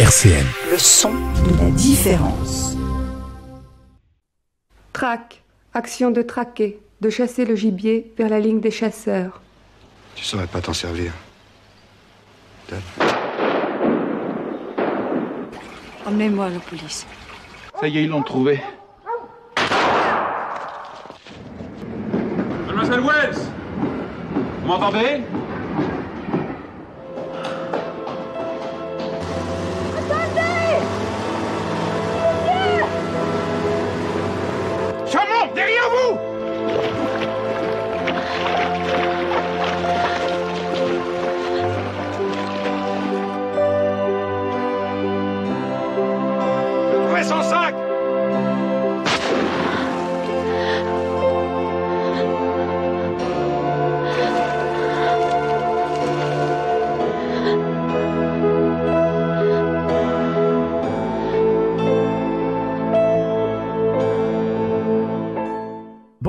RCN. Le son de la différence. Traque, action de traquer, de chasser le gibier vers la ligne des chasseurs. Tu saurais pas t'en servir. Emmenez-moi la police. Ça y est, ils l'ont trouvé. Mademoiselle Wells Vous m'entendez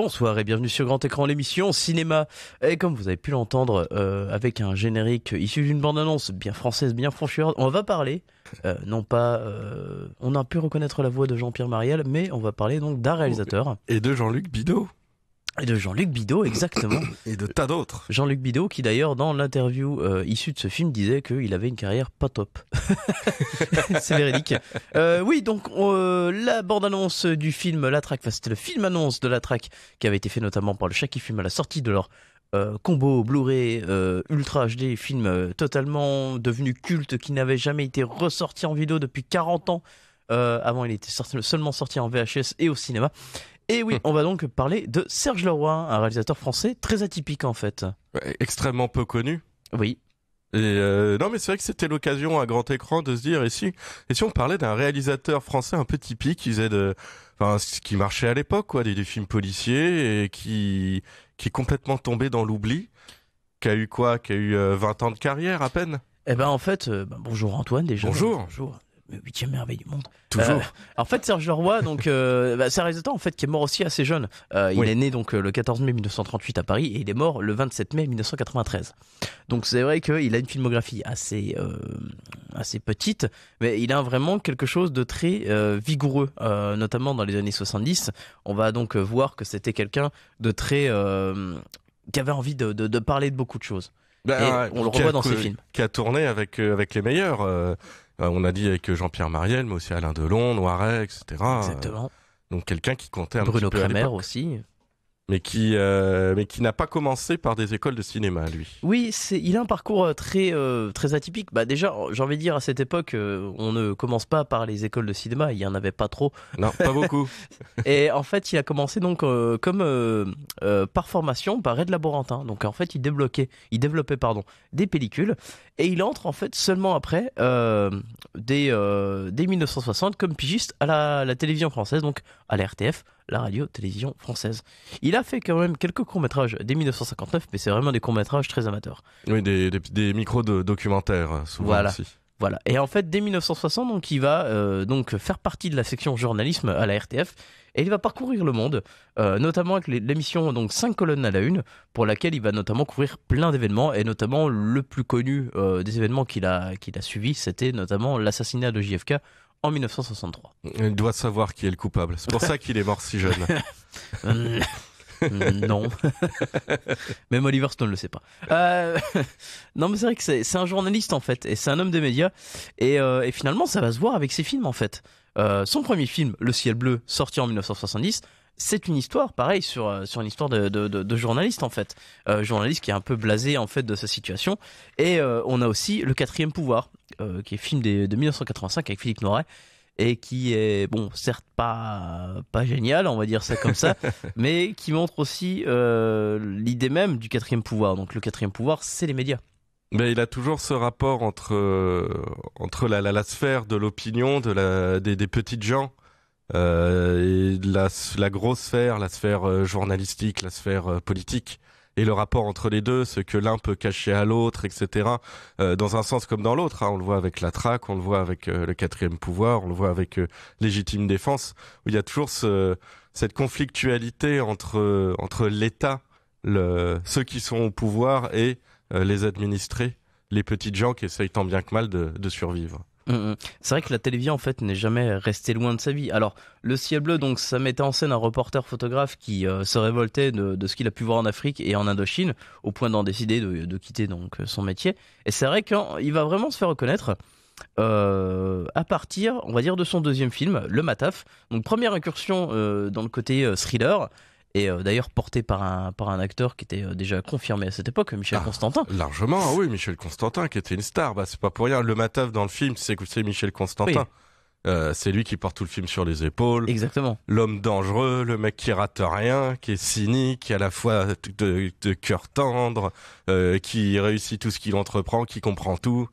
Bonsoir et bienvenue sur Grand Écran, l'émission cinéma. Et comme vous avez pu l'entendre euh, avec un générique issu d'une bande-annonce bien française, bien franchueur, on va parler, euh, non pas... Euh, on a pu reconnaître la voix de Jean-Pierre Mariel, mais on va parler donc d'un réalisateur. Et de Jean-Luc Bidot. Et de Jean-Luc Bidot, exactement. Et de tas d'autres. Jean-Luc Bidot, qui d'ailleurs, dans l'interview euh, issue de ce film, disait qu'il avait une carrière pas top. c'est véridique. Euh, oui, donc euh, la bande-annonce du film La Traque, enfin c'était le film-annonce de La Traque qui avait été fait notamment par le chat qui fume à la sortie de leur combo Blu-ray Ultra HD, film totalement devenu culte qui n'avait jamais été ressorti en vidéo depuis 40 ans. avant, il était seulement sorti en VHS et au cinéma. Et oui, on va donc parler de Serge Leroy, un réalisateur français très atypique en fait. extrêmement peu connu. Oui. Et euh, non mais c'est vrai que c'était l'occasion à grand écran de se dire et si et si on parlait d'un réalisateur français un peu typique qui faisait de ce qui marchait à l'époque quoi des, films policiers et qui qui est complètement tombé dans l'oubli qui a eu quoi qui a eu 20 euh, ans de carrière à peine. Eh ben en fait euh, ben, bonjour Antoine déjà. Bonjour huitième merveille du monde. Euh, Toujours. en fait, Serge Leroy, donc, euh, bah, c'est un résultat, en fait qui est mort aussi assez jeune. Euh, il est né donc le 14 mai 1938 à Paris et il est mort le 27 mai 1993. Donc c'est vrai qu'il a une filmographie assez assez petite, mais il a vraiment quelque chose de très vigoureux, notamment dans les années 70. On va donc voir que c'était quelqu'un de très qui avait envie de, de, parler de beaucoup de choses. Ben, on le revoit dans ses films. Qui a tourné avec avec les meilleurs. Euh, on a dit avec Jean-Pierre Mariel, mais aussi Alain Delon, Noiret, etc. Exactement. Euh, donc quelqu'un qui comptait un Bruno petit peu Kramer aussi mais qui, euh, mais qui n'a pas commencé par des écoles de cinéma, lui. Oui, il a un parcours euh, très, euh, très atypique. Bah déjà, j'ai envie de dire, à cette époque, on ne commence pas par les écoles de cinéma, il n'y en avait pas trop. Non, pas beaucoup. et en fait, il a commencé donc comme par formation par Ed Laborantin. Donc en fait, il débloquait, il développait pardon, des pellicules et il entre en fait seulement après dès, 1960 comme pigiste à la, la télévision française, donc à la RTF la radio-télévision française. Il a fait quand même quelques courts-métrages dès 1959, mais c'est vraiment des courts-métrages très amateurs. Oui, des, micros des documentaires euh, souvent voilà. aussi. Voilà. Et en fait, dès 1960, donc, il va euh, donc faire partie de la section journalisme à la RTF et il va parcourir le monde, euh, notamment avec l'émission donc 5 colonnes à la une, pour laquelle il va notamment couvrir plein d'événements, et notamment le plus connu des événements qu'il a, qu'il a suivi, c'était notamment l'assassinat de JFK en 1963. Il doit savoir qui est le coupable. C'est pour ça qu'il est mort si jeune. Euh, non. Même Oliver Stone le sait pas. Euh, non, mais c'est vrai que c'est un journaliste en fait, et c'est un homme des médias. Euh, et, finalement, ça va se voir avec ses films en fait. son premier film, Le ciel bleu, sorti en 1970, c'est une histoire, pareil, sur, euh, sur une histoire de, de, journaliste, en fait. Euh, journaliste qui est un peu blasé, en fait, de sa situation. Et euh, on a aussi Le Quatrième Pouvoir, qui est film de 1985 avec Philippe Noiret, et qui est, bon, certes pas, pas génial, on va dire ça comme ça, mais qui montre aussi l'idée même du Quatrième Pouvoir. Donc, le Quatrième Pouvoir, c'est les médias. Mais il a toujours ce rapport entre, entre la, la, la sphère de l'opinion, de la, des, des petites gens euh, la, la, grosse sphère, la sphère euh, journalistique, la sphère euh, politique, et le rapport entre les deux, ce que l'un peut cacher à l'autre, etc. Euh, dans un sens comme dans l'autre, hein. on le voit avec la traque, on le voit avec le quatrième pouvoir, on le voit avec légitime défense, où il y a toujours ce, cette conflictualité entre entre l'État, le, ceux qui sont au pouvoir et les administrés, les petites gens qui essayent tant bien que mal de, de survivre. Mm, mm. C'est vrai que la télévision en fait n'est jamais restée loin de sa vie. Alors le ciel bleu donc ça mettait en scène un reporter photographe qui euh, se révoltait de, ce qu'il a pu voir en Afrique et en Indochine au point d'en décider de, quitter donc son métier. Et c'est vrai qu'il va vraiment se faire reconnaître euh, à partir on va dire de son deuxième film Le Mataf. Donc première incursion euh, dans le côté thriller et euh, d'ailleurs porté par un, par un acteur qui était euh, déjà confirmé à cette époque, Michel ah, Constantin. Largement, oui, Michel Constantin, qui était une star. Bah, c'est pas pour rien. Le Mataf dans le film, c'est Michel Constantin. Euh, c'est lui qui porte tout le film sur les épaules. Exactement. L'homme dangereux, le mec qui rate rien, qui est cynique, qui a à la fois de, cœur tendre, qui réussit tout ce qu'il entreprend, qui comprend tout.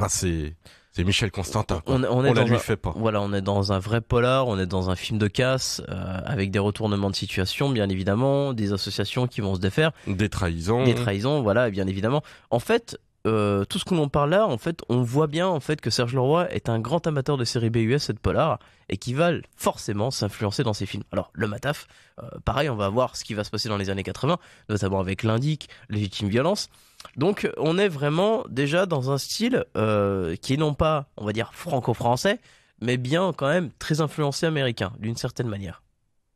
Enfin, c'est c'est Michel Constantin. On, on, est on la lui fait pas. Voilà, on est dans un vrai polar, on est dans un film de casse, euh, avec des retournements de situation, bien évidemment, des associations qui vont se défaire. Des trahisons. Des trahisons, voilà, bien évidemment. En fait, euh, tout ce qu'on en parle là, en fait, on voit bien en fait que Serge Leroy est un grand amateur de séries BUS et de polar et qui va forcément s'influencer dans ses films. Alors, le Mataf, euh, pareil, on va voir ce qui va se passer dans les années 80, notamment avec l'Indique, Légitime Violence. Donc, on est vraiment déjà dans un style euh, qui est non pas, on va dire, franco-français, mais bien quand même très influencé américain, d'une certaine manière.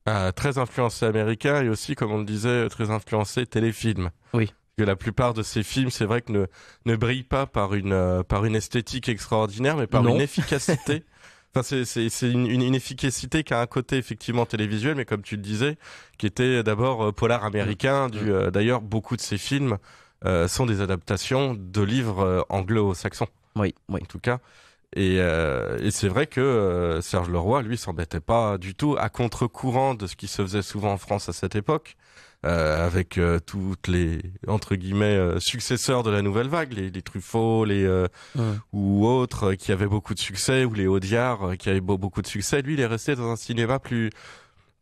Ah, très influencé américain et aussi, comme on le disait, très influencé téléfilm. Oui que la plupart de ces films, c'est vrai que ne, ne brillent pas par une, euh, par une esthétique extraordinaire, mais par une efficacité. Enfin, c'est une, une, efficacité qui a un côté effectivement télévisuel, mais comme tu le disais, qui était euh, d'abord euh, polar américain. Mm. Mm. D'ailleurs, beaucoup de ces films sont des adaptations de livres anglo-saxons. Oui, oui. En tout cas. Et, et c'est vrai que Serge Leroy, lui, s'embêtait pas du tout à contre-courant de ce qui se faisait souvent en France à cette époque. Euh, avec tous euh, toutes les entre guillemets euh, successeurs de la nouvelle vague, les, Truffaut, les ou autres qui avaient beaucoup de succès, ou les Audiard qui avaient beaucoup de succès. Lui, il est resté dans un cinéma plus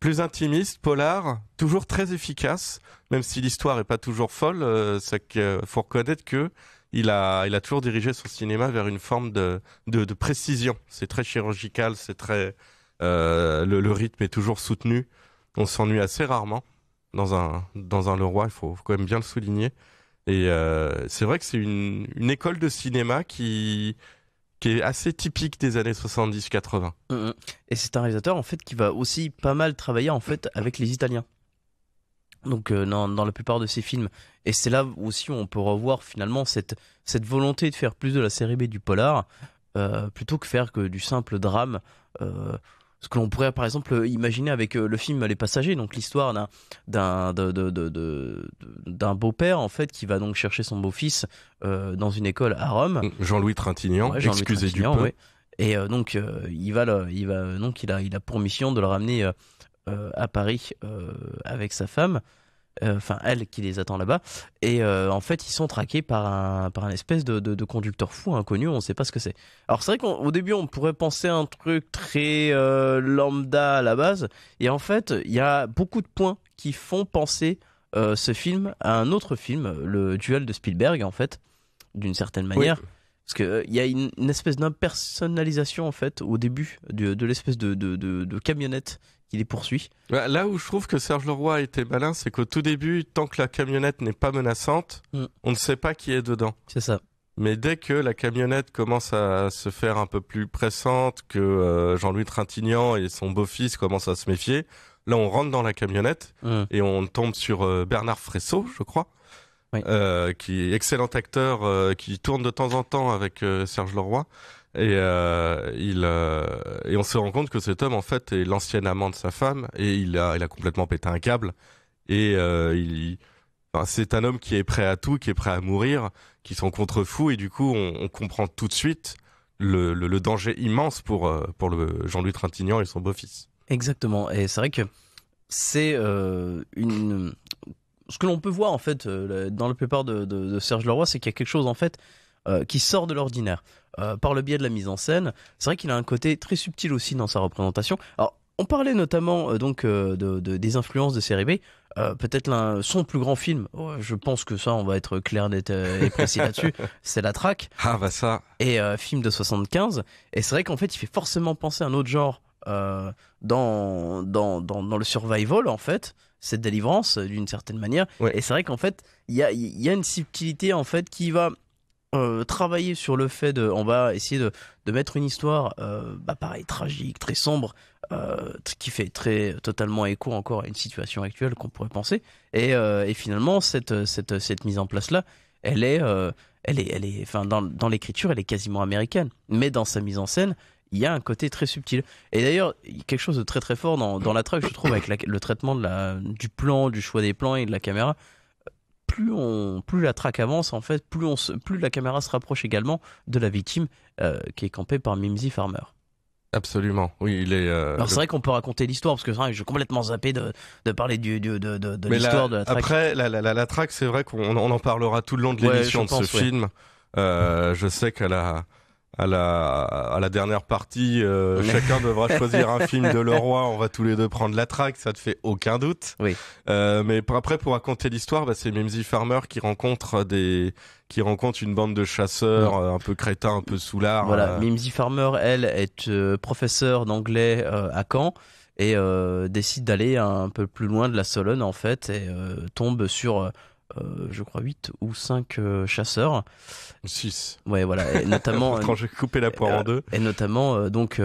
plus intimiste, polar, toujours très efficace, même si l'histoire est pas toujours folle. c'est faut reconnaître que il a il a toujours dirigé son cinéma vers une forme de de, précision. C'est très chirurgical, c'est très le rythme est toujours soutenu. On s'ennuie assez rarement dans un, dans un Leroy, il faut, quand même bien le souligner. Et euh, c'est vrai que c'est une, une, école de cinéma qui, qui est assez typique des années 70-80. Mm, mm. Et c'est un réalisateur en fait qui va aussi pas mal travailler en fait avec les Italiens. Donc euh, dans, la plupart de ses films. Et c'est là aussi où on peut revoir finalement cette, cette volonté de faire plus de la série B du polar euh, plutôt que faire que du simple drame ce que l'on pourrait par exemple euh, imaginer avec euh, le film Les Passagers, donc l'histoire d'un d'un d'un beau-père en fait qui va donc chercher son beau-fils euh, dans une école à Rome. Mm, Jean-Louis Trintignant, excusez du peu. Et donc il va il va donc il a il a pour mission de le ramener à Paris avec sa femme. Euh, enfin elle qui les attend là-bas, et euh, en fait ils sont traqués par un, par un espèce de, conducteur fou inconnu, on ne sait pas ce que c'est. Alors c'est vrai qu'au début on pourrait penser à un truc très euh, lambda à la base, et en fait il y a beaucoup de points qui font penser ce film à un autre film, le duel de Spielberg en fait, d'une certaine manière. Parce qu'il y a une, espèce d'impersonnalisation en fait au début de, l'espèce de, de, camionnette il les poursuit. Bah, là où je trouve que Serge Leroy a été malin, c'est qu'au tout début, tant que la camionnette n'est pas menaçante, mm. on ne sait pas qui est dedans. C'est ça. Mais dès que la camionnette commence à se faire un peu plus pressante, que euh, Jean-Louis Trintignant et son beau-fils commencent à se méfier, là on rentre dans la camionnette mm. et on tombe sur euh, Bernard Fressot, je crois, euh, qui est excellent acteur, qui tourne de temps en temps avec Serge Leroy. Et, euh, il, euh, et on se rend compte que cet homme, en fait, est l'ancien amant de sa femme et il a, il a complètement pété un câble. Et euh, il, c'est un homme qui est prêt à tout, qui est prêt à mourir, qui s'en contrefou. Et du coup, on, comprend tout de suite le, le, danger immense pour, pour le Jean-Louis Trintignant et son beau-fils. Exactement. Et c'est vrai que c'est une. Ce que l'on peut voir, en fait, dans la plupart de, de Serge Leroy, c'est qu'il y a quelque chose, en fait, qui sort de l'ordinaire. Euh, par le biais de la mise en scène. C'est vrai qu'il a un côté très subtil aussi dans sa représentation. Alors, on parlait notamment euh, donc euh, de, des influences de série peut-être son plus grand film. je pense que ça, on va être clair et précis là-dessus. C'est La Traque. Ah bah ça. Et film de 75. Et c'est vrai qu'en fait, il fait forcément penser à un autre genre dans, dans, le survival en fait. Cette délivrance d'une certaine manière. Et c'est vrai qu'en fait, il y a, y a une subtilité en fait qui va euh, travailler sur le fait de, on va essayer de, mettre une histoire, euh, bah, pareil, tragique, très sombre, euh, qui fait très totalement écho encore à une situation actuelle qu'on pourrait penser. Et, finalement, cette, mise en place là, elle est, elle est, elle est, enfin dans, l'écriture, elle est quasiment américaine, mais dans sa mise en scène, il y a un côté très subtil. Et d'ailleurs, il quelque chose de très très fort dans, la traque, je trouve, avec le traitement du plan, du choix des plans et de la caméra, plus on, plus la traque avance en fait, plus on plus la caméra se rapproche également de la victime euh, qui est campée par Mimsy Farmer. Absolument, oui, il est. Euh, Alors c'est vrai qu'on peut raconter l'histoire parce que vrai, je suis complètement zappé de, parler du, du de, de, l'histoire de la traque. Après, la, traque, c'est vrai qu'on en parlera tout le long de l'émission de ce film. Euh, je sais qu'elle a à la, à la dernière partie, euh, chacun devra choisir un film de Leroy. On va tous les deux prendre la traque, ça te fait aucun doute. Oui. Euh, mais pour, après, pour raconter l'histoire, bah, c'est Mimsy Farmer qui rencontre des qui rencontre une bande de chasseurs euh, un peu crétins, un peu soulards. Voilà, Mimsy Farmer, elle, est professeure d'anglais à Caen et décide d'aller un peu plus loin de la Solonne en fait et tombe sur euh, je crois 8 ou 5 euh, chasseurs. 6. Ouais, voilà, et notamment quand j'ai coupé la poire en euh, deux. Et notamment donc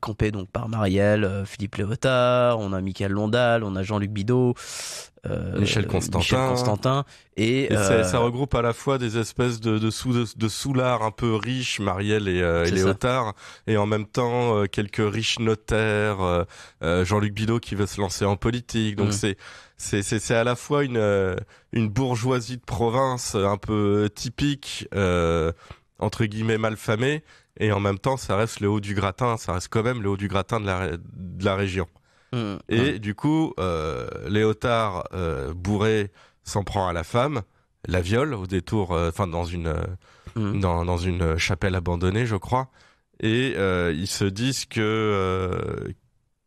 campé donc par Marielle, Philippe Léotard, on a Michael Londal, on a Jean-Luc Bidot, Michel Constantin. Et, ça regroupe à la fois des espèces de, de, sous, de, soulards un peu riches, Marielle et, et Léotard, et en même temps quelques riches notaires, Jean-Luc Bidot qui veut se lancer en politique. Donc mm. c'est c'est c'est à la fois une euh, une bourgeoisie de province un peu typique euh, entre guillemets malfamée et en même temps ça reste le haut du gratin, ça reste quand même le haut du gratin de la de la région. Mmh. et mmh. du coup, euh, Léotard euh, bourré s'en prend à la femme, la viole au détour, euh, enfin dans une mmh. dans, dans une chapelle abandonnée, je crois. Et ils se disent que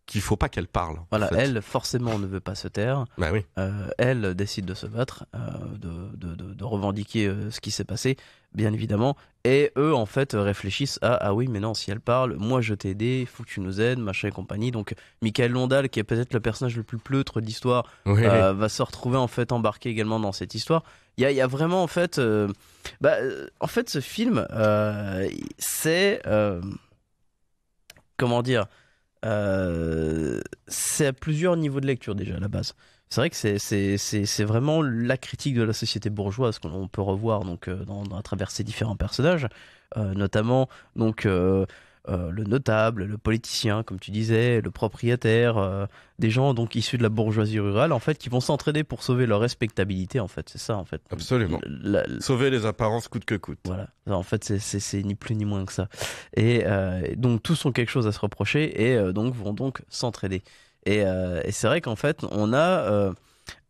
qu'il faut pas qu'elle parle. Voilà, elle forcément ne veut pas se taire. Bah oui. Euh, elle décide de se battre, euh, de, revendiquer euh, ce qui s'est passé, bien évidemment. Et eux en fait réfléchissent à ah oui mais non si elle parle, moi je t'ai aidé, faut que tu nous aides, machin et compagnie. Donc Michael Londal qui est peut-être le personnage le plus pleutre d'histoire, va se retrouver en fait embarqué également dans cette histoire. Il y a, vraiment en fait, bah, en fait ce film c'est comment dire euh, c'est à plusieurs niveaux de lecture déjà à la base. C'est vrai que c'est vraiment la critique de la société bourgeoise qu'on peut revoir donc euh, à travers ces différents personnages, euh, notamment donc euh, le notable, le politicien, comme tu disais, le propriétaire, euh, des gens donc issus de la bourgeoisie rurale, en fait, qui vont s'entraider pour sauver leur respectabilité, en fait, c'est ça, en fait. Absolument. Sauver les apparences coûte que coûte. Voilà. En fait, c'est ni plus ni moins que ça. Euh, et donc tous ont quelque chose à se reprocher et donc vont donc s'entraider. Et, et c'est vrai qu'en fait, on a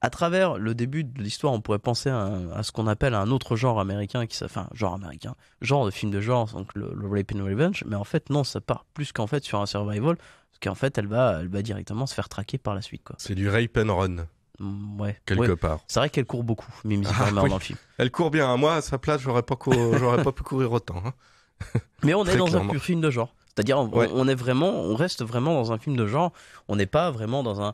à travers le début de l'histoire, on pourrait penser à, ce qu'on appelle un autre genre américain, qui, enfin, genre américain, genre de film de genre, donc le, Rape and Revenge, mais en fait, non, ça part plus qu'en fait sur un survival, parce qu'en fait, elle va, elle va directement se faire traquer par la suite. C'est du Rape and Run. Mm, ouais. Quelque part. C'est vrai qu'elle court beaucoup, mais ah, dans le film. Elle court bien. Moi, à sa place, j'aurais pas, j'aurais pas pu courir autant. Hein. Mais on est dans un film de genre. C'est-à-dire, on, est vraiment, on reste vraiment dans un film de genre. On n'est pas vraiment dans un,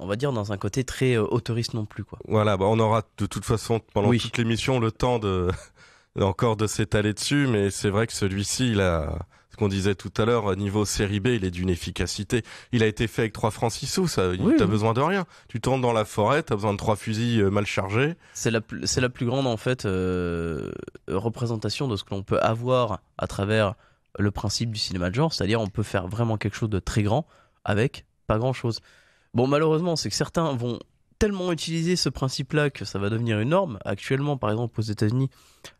on va dire dans un côté très euh, autoriste non plus quoi. Voilà, bah, on aura de toute façon pendant toute l'émission le temps de encore de s'étaler dessus, mais c'est vrai que celui-ci, il a, ce qu'on disait tout à l'heure, niveau série B, il est d'une efficacité. Il a été fait avec trois francs six sous, ça, t'as besoin de rien. Tu tombes dans la forêt, t'as besoin de trois fusils euh, mal chargés. C'est la, plus grande, en fait, euh, représentation de ce que l'on peut avoir à travers le principe du cinéma de genre, c'est-à-dire on peut faire vraiment quelque chose de très grand avec pas grand-chose. Bon, malheureusement, c'est que certains vont tellement utiliser ce principe-là que ça va devenir une norme. Actuellement, par exemple, aux États-Unis,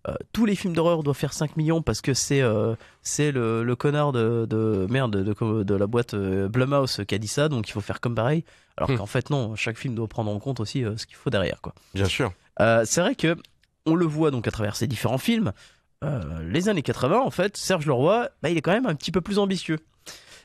euh, tous les films d'horreur doivent faire 5 millions parce que c'est euh, c'est le, connard de, merde de, de, la boîte euh, Blumhouse qui a dit ça, donc il faut faire comme pareil. Alors hmm. qu'en fait, non, chaque film doit prendre en compte aussi ce qu'il faut derrière, quoi. Bien sûr. c'est vrai que on le voit donc à travers ces différents films. les années 80, en fait, Serge Leroy, bah, il est quand même un petit peu plus ambitieux.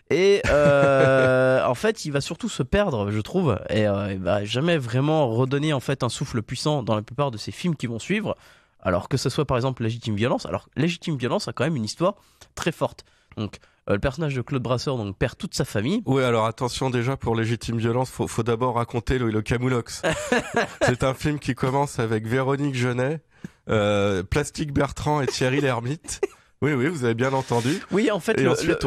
Et euh, en fait, il va surtout se perdre, je trouve, et euh, va jamais vraiment redonner en fait un souffle puissant dans la plupart de ses films qui vont suivre. Alors que ce soit par exemple Légitime Violence, alors Légitime Violence a quand même une histoire très forte. Donc euh, le personnage de Claude Brasseur donc perd toute sa famille. Oui, alors attention déjà pour légitime violence, faut, faut d'abord raconter le, le Camoulox. c'est un film qui commence avec Véronique Genet, euh, Plastique Bertrand et Thierry Lhermitte. Oui, oui, vous avez bien entendu. Oui, en fait. Et ensuite,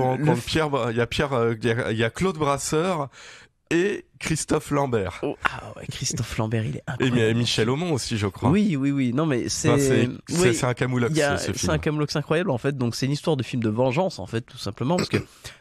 Pierre, il y a Pierre, euh, il y a Claude Brasseur et Christophe Lambert. Oh, ah ouais, Christophe Lambert, il est incroyable. Et Michel Aumont aussi, je crois. Oui, oui, oui. Non, mais c'est. c'est un camoulox, ce film. C'est un camoulox incroyable, en fait. Donc, c'est une histoire de film de vengeance, en fait, tout simplement. Parce que,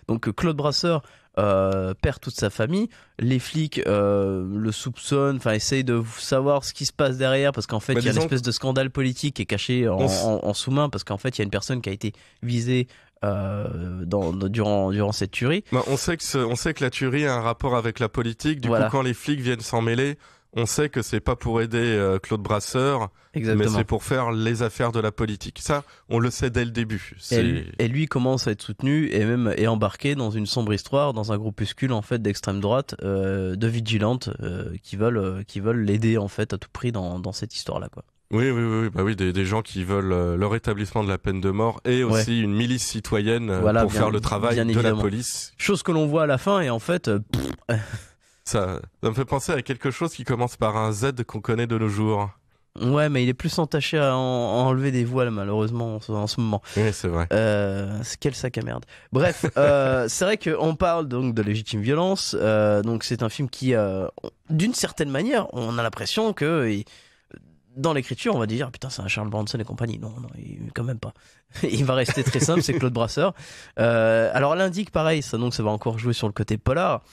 donc, Claude Brasseur, euh, perd toute sa famille. Les flics euh, le soupçonnent, enfin essayent de savoir ce qui se passe derrière parce qu'en fait bah, il y a une espèce de scandale politique qui est caché en, sous-main parce qu'en fait il y a une personne qui a été visée euh, durant, cette tuerie. Bah, on, sait que la tuerie a un rapport avec la politique, du coup quand les flics viennent s'en mêler, on sait que c'est pas pour aider euh, Claude Brasseur, mais c'est pour faire les affaires de la politique. Ça, on le sait dès le début. Et lui, commence à être soutenu et même embarqué dans une sombre histoire, dans un groupuscule en fait d'extrême droite, euh, de vigilantes euh, qui veulent qui veulent l'aider en fait à tout prix dans, cette histoire là quoi. Oui, oui, oui, bah oui, des, gens qui veulent le rétablissement de la peine de mort et aussi une milice citoyenne pour faire le travail de la police. Chose que l'on voit à la fin et en fait, ça, me fait penser à quelque chose qui commence par un Z qu'on connaît de nos jours. Ouais, mais il est plus entaché à, enlever des voiles, malheureusement, en, ce moment. Oui, c'est vrai. Euh, quel sac à merde. Bref, euh, c'est vrai qu'on parle donc de légitime violence. Euh, donc, c'est un film qui, euh, d'une certaine manière, on a l'impression que dans l'écriture, on va dire, putain, c'est un Charles Bronson et compagnie. Non, non, quand même pas. il va rester très simple, c'est Claude Brasseur. Euh, alors, l'indique, pareil, ça, donc, ça va encore jouer sur le côté polar.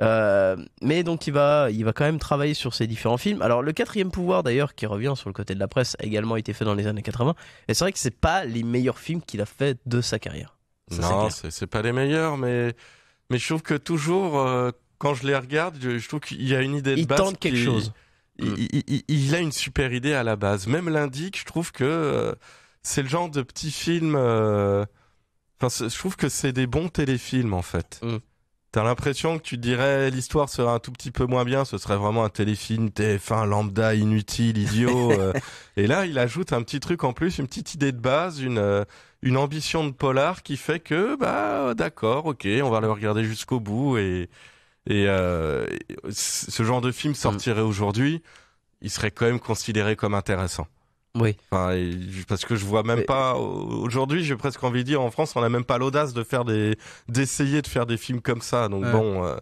Euh, mais donc, il va, il va quand même travailler sur ses différents films. Alors, le quatrième pouvoir, d'ailleurs, qui revient sur le côté de la presse, a également été fait dans les années 80. Et c'est vrai que c'est pas les meilleurs films qu'il a fait de sa carrière. Ça, non, c'est pas les meilleurs, mais, mais je trouve que toujours, euh, quand je les regarde, je, trouve qu'il y a une idée de base. Il tente quelque chose Mm. Il, a une super idée à la base. Même l'indique, je trouve que euh, c'est le genre de petit film. Euh, enfin, je trouve que c'est des bons téléfilms en fait. Mm. T'as l'impression que tu dirais l'histoire sera un tout petit peu moins bien, ce serait vraiment un téléfilm TF1 lambda inutile, idiot. Euh. et là, il ajoute un petit truc en plus, une petite idée de base, une une ambition de polar qui fait que bah d'accord, ok, on va le regarder jusqu'au bout et et euh, ce genre de film mm. sortirait aujourd'hui, il serait quand même considéré comme intéressant. Oui. Enfin, parce que je vois même pas aujourd'hui, j'ai presque envie de dire en France, on n'a même pas l'audace de faire des d'essayer de faire des films comme ça. Donc bon. Euh...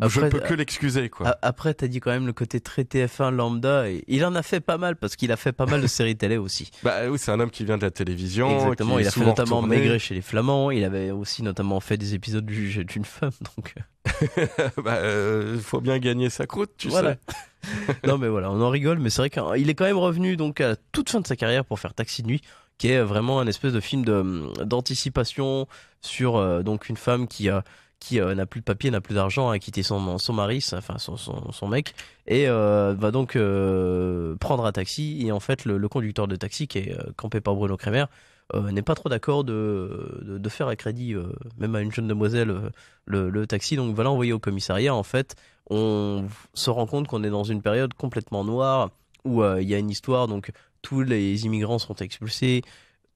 Après, je peux euh, que l'excuser quoi. Après, t'as dit quand même le côté très TF1 lambda. Et il en a fait pas mal parce qu'il a fait pas mal de séries télé aussi. Bah oui, c'est un homme qui vient de la télévision. Exactement. il a fait notamment maigré chez les Flamands. Il avait aussi notamment fait des épisodes du juge d'une femme. Donc, euh. bah, euh, faut bien gagner sa croûte, tu voilà. sais. non mais voilà, on en rigole, mais c'est vrai qu'il est quand même revenu donc à toute fin de sa carrière pour faire Taxi de nuit qui est vraiment un espèce de film hum, d'anticipation sur donc une femme qui a qui euh, n'a plus de papier, n'a plus d'argent, a quitté son, son mari, enfin son, son, mec, et euh, va donc euh, prendre un taxi. Et en fait, le, conducteur de taxi, qui est campé par Bruno Kremer, n'est pas trop d'accord de, faire à crédit, même à une jeune demoiselle, le, le, taxi. Donc va l'envoyer au commissariat. En fait, on se rend compte qu'on est dans une période complètement noire où il y a une histoire, donc tous les immigrants sont expulsés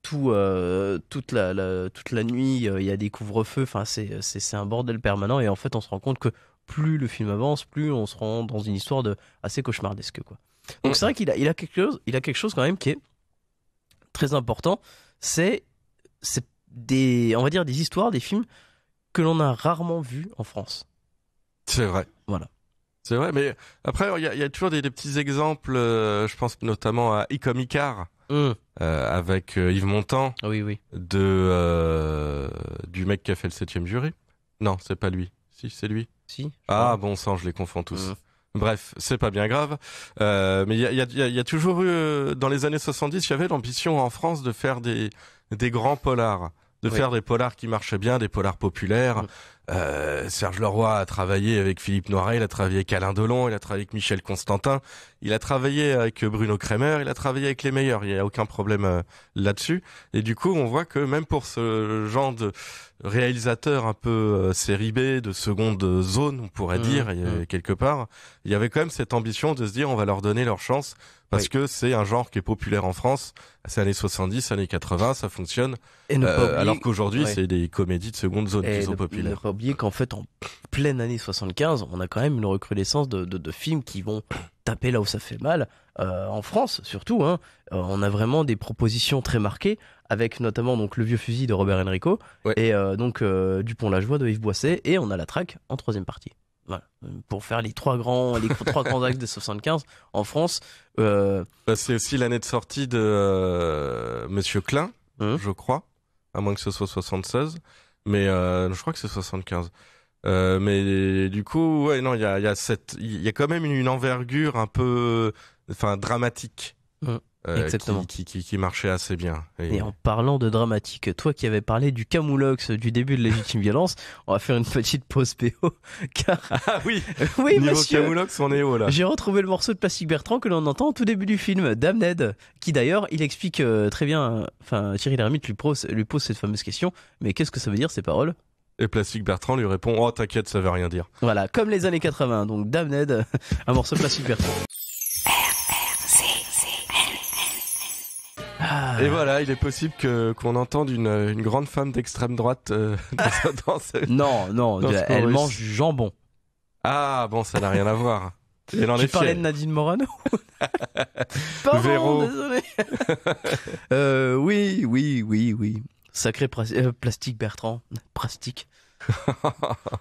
tout, euh, toute, la, toute la nuit, euh, il y a des couvre-feux, enfin, c'est un bordel permanent. Et en fait, on se rend compte que plus le film avance, plus on se rend dans une histoire de assez cauchemardesque. Quoi. Donc mm. c'est vrai qu'il a, il a, quelque chose, il a quelque chose quand même qui est très important. C'est des, on va dire, des histoires, des films que l'on a rarement vus en France. C'est vrai. Voilà. C'est vrai, mais après, il y, a toujours des, petits exemples, euh, je pense notamment à Icom Icar, Mmh. Euh, avec euh, Yves Montand, ah oui, oui. De, euh, du mec qui a fait le septième jury. Non, c'est pas lui. Si, c'est lui. Si. Ah, bon sang, je les confonds tous. Mmh. Bref, c'est pas bien grave, mais il y a, toujours eu, dans les années 70, il y avait l'ambition en France de faire des, des grands polars, de faire des polars qui marchaient bien, des polars populaires, mmh. Euh, Serge Leroy a travaillé avec Philippe Noiret, il a travaillé avec Alain Delon, il a travaillé avec Michel Constantin, il a travaillé avec Bruno Kremer, il a travaillé avec les meilleurs, il n'y a aucun problème euh, là-dessus. Et du coup, on voit que même pour ce genre de réalisateur un peu euh, série B, de seconde zone, on pourrait mmh, dire, mmh. quelque part, il y avait quand même cette ambition de se dire on va leur donner leur chance, parce que c'est un genre qui est populaire en France, c'est années 70, années 80, ça fonctionne, alors qu'aujourd'hui, c'est des comédies de seconde zone qui sont populaires oublier qu'en fait, en pleine année 75, on a quand même une recrudescence de, films qui vont taper là où ça fait mal, euh, en France surtout. Hein. Euh, on a vraiment des propositions très marquées, avec notamment donc le vieux fusil de Robert Enrico et euh, donc Dupont la joie de Yves Boisset, et on a la traque en troisième partie. Voilà. Pour faire les trois grands, les trois grands axes de 75 en France. Bah, c'est aussi l'année de sortie de Monsieur Klein, hum. je crois, à moins que ce soit 76 mais euh, je crois que c'est 75. Euh, mais du coup, ouais, non, il y a, y cette, il y a quand même une, envergure un peu, enfin, dramatique. Euh. Euh, Exactement. Qui, marchait assez bien. Et... en parlant de dramatique, toi qui avais parlé du camoulox du début de légitime violence, on va faire une petite pause PO. Car... Ah oui, oui Niveau camoulox, on est haut là. J'ai retrouvé le morceau de Plastic Bertrand que l'on entend au tout début du film, Damned, qui d'ailleurs, il explique euh, très bien, enfin Thierry Lhermitte lui pose, cette fameuse question, mais qu'est-ce que ça veut dire ces paroles et Plastic Bertrand lui répond Oh, t'inquiète, ça veut rien dire. Voilà, comme les années 80, donc Damned, un morceau de Plastic Bertrand. Ah, Et voilà, il est possible qu'on entende une, une, grande femme d'extrême droite euh, dans, sa danse. Non, non, elle, mange du jambon. Ah bon, ça n'a rien à voir. tu parlais de Nadine Morano Pardon, Véro. désolé. Euh, oui, oui, oui, oui. Sacré euh, plastique Bertrand, plastique.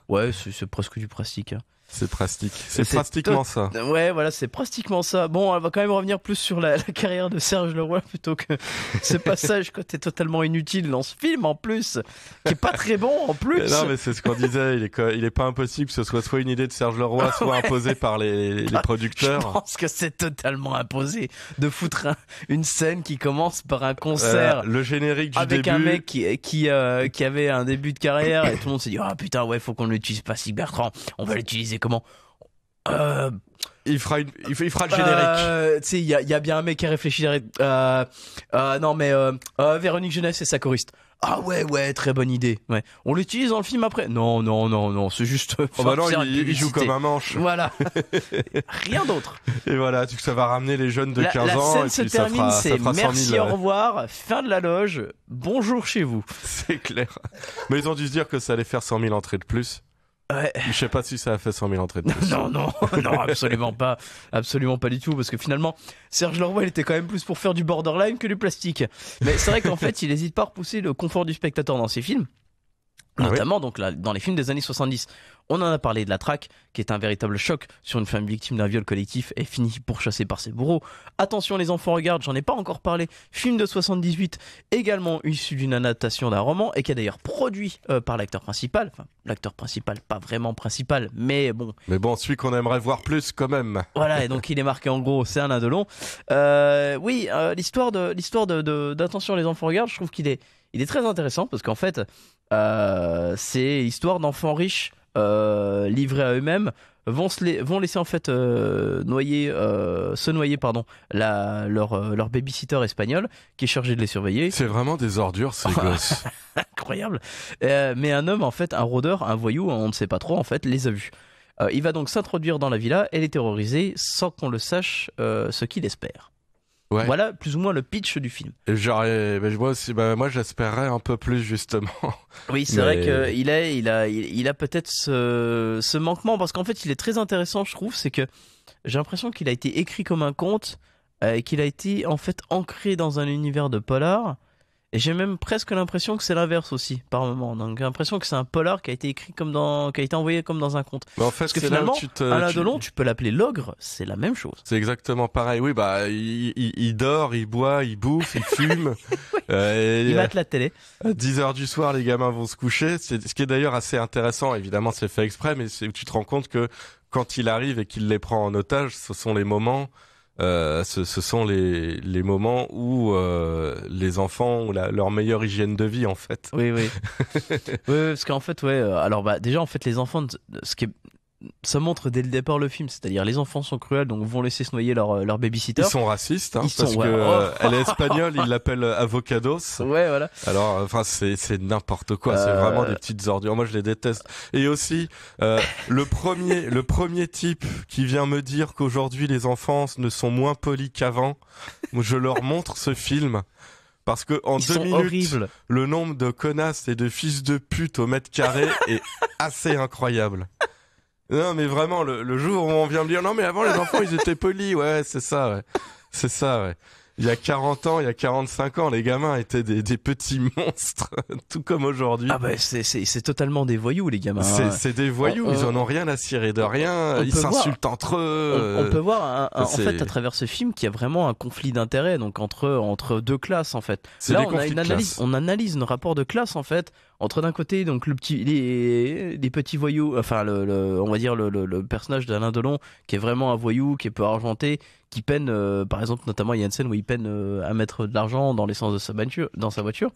ouais, c'est presque du plastique. Hein. C'est pratique. C'est pratiquement ça. Ouais, voilà, c'est pratiquement ça. Bon, on va quand même revenir plus sur la, carrière de Serge Leroy plutôt que ce passage côté totalement inutile dans ce film en plus, qui est pas très bon en plus. non, mais c'est ce qu'on disait. Il est, il est pas impossible que ce soit soit une idée de Serge Leroy, soit imposée par les, les, producteurs. Je pense que c'est totalement imposé de foutre une scène qui commence par un concert. Euh, le générique du avec un mec qui euh, qui, avait un début de carrière et tout le monde s'est dit ah putain ouais faut qu'on l'utilise pas si Bertrand, on va l'utiliser comment euh, il fera il fera le euh, générique. il y a, bien un mec qui a réfléchi. Euh, non mais Véronique Jeunesse et sa choriste. Ah ouais ouais très bonne idée. Ouais. On l'utilise dans le film après Non non non non c'est juste. Oh, bah il, joue comme un manche. Voilà. Rien d'autre. Et voilà tu ça va ramener les jeunes de 15 ans. c'est merci au revoir fin de la loge bonjour chez vous. C'est clair. mais ils ont dû se dire que ça allait faire 100 000 entrées de plus. Je sais pas si ça a fait 100 000 entrées. non, non, non, absolument pas, absolument pas du tout, parce que finalement, Serge Leroy, était quand même plus pour faire du borderline que du plastique. Mais c'est vrai qu'en fait, il n'hésite pas à repousser le confort du spectateur dans ses films. Ah notamment donc là, dans les films des années 70. On en a parlé de la traque, qui est un véritable choc sur une femme victime d'un viol collectif et finit pourchassée par ses bourreaux. Attention les enfants, regarde, j'en ai pas encore parlé. Film de 78, également issu d'une adaptation d'un roman et qui est d'ailleurs produit euh, par l'acteur principal. Enfin, l'acteur principal, pas vraiment principal, mais bon. Mais bon, celui qu'on aimerait voir plus quand même. Voilà, et donc il est marqué en gros, c'est un de Euh, oui, euh, l'histoire de l'histoire de, d'Attention les enfants, regarde, je trouve qu'il est il est très intéressant parce qu'en fait, euh, ces histoires d'enfants riches euh, livrés à eux-mêmes vont, laisser en fait euh, noyer, se noyer pardon, leur, leur babysitter espagnol qui est chargé de les surveiller. C'est vraiment des ordures ces gosses. Incroyable. mais un homme en fait, un rôdeur, un voyou, on ne sait pas trop en fait, les a vus. il va donc s'introduire dans la villa et les terroriser sans qu'on le sache ce qu'il espère. Voilà plus ou moins le pitch du film. moi, euh, bah, aussi, bah, moi j'espérais un peu plus justement. Oui, c'est vrai qu'il a, il a, il a peut-être ce, manquement parce qu'en fait il est très intéressant, je trouve, c'est que j'ai l'impression qu'il a été écrit comme un conte, euh, et qu'il a été en fait ancré dans un univers de polar et j'ai même presque l'impression que c'est l'inverse aussi, par moment. Donc j'ai l'impression que c'est un polar qui a été écrit comme dans, qui a été envoyé comme dans un conte. Mais en fait, finalement, tu Alain tu... Delon, tu peux l'appeler l'ogre, c'est la même chose. C'est exactement pareil. Oui, bah il, dort, il boit, il bouffe, il fume. Euh, il mate la télé. Euh, à 10 heures du soir, les gamins vont se coucher. C'est ce qui est d'ailleurs assez intéressant. Évidemment, c'est fait exprès, mais tu te rends compte que quand il arrive et qu'il les prend en otage, ce sont les moments euh, ce, ce, sont les, les moments où euh, les enfants ont leur meilleure hygiène de vie en fait. Oui, oui. oui, oui parce qu'en fait, ouais. Euh, alors, bah, déjà, en fait, les enfants, ce qui est ça montre dès le départ le film, c'est-à-dire les enfants sont cruels, donc vont laisser se noyer leur, euh, leur sitter. Ils sont racistes, hein, parce que euh, elle est espagnole, ils l'appellent euh, avocados. Ouais, voilà. Alors, enfin, c'est, c'est n'importe quoi, c'est vraiment des petites ordures. Moi, je les déteste. Et aussi, le premier, le premier type qui vient me dire qu'aujourd'hui les enfants ne sont moins polis qu'avant, je leur montre ce film. Parce que en deux minutes, le nombre de connasses et de fils de pute au mètre carré est assez incroyable. Non, mais vraiment, le, le, jour où on vient me dire, non, mais avant les enfants, ils étaient polis, ouais, c'est ça, ouais. C'est ça, ouais il y a 40 ans, il y a 45 ans, les gamins étaient des, petits monstres, tout comme aujourd'hui. Ah bah c'est totalement des voyous les gamins. C'est des voyous, ils en ont rien à cirer de rien, ils s'insultent entre eux. On, peut voir en fait à travers ce film qu'il y a vraiment un conflit d'intérêts donc entre entre deux classes en fait. Là on analyse, on analyse nos rapports de classe en fait entre d'un côté donc le petit les, petits voyous, enfin on va dire le, le personnage d'Alain Delon qui est vraiment un voyou, qui est peu argenté, qui peinent euh, par exemple, notamment où il peine euh, à mettre de l'argent dans l'essence de sa voiture, dans sa voiture.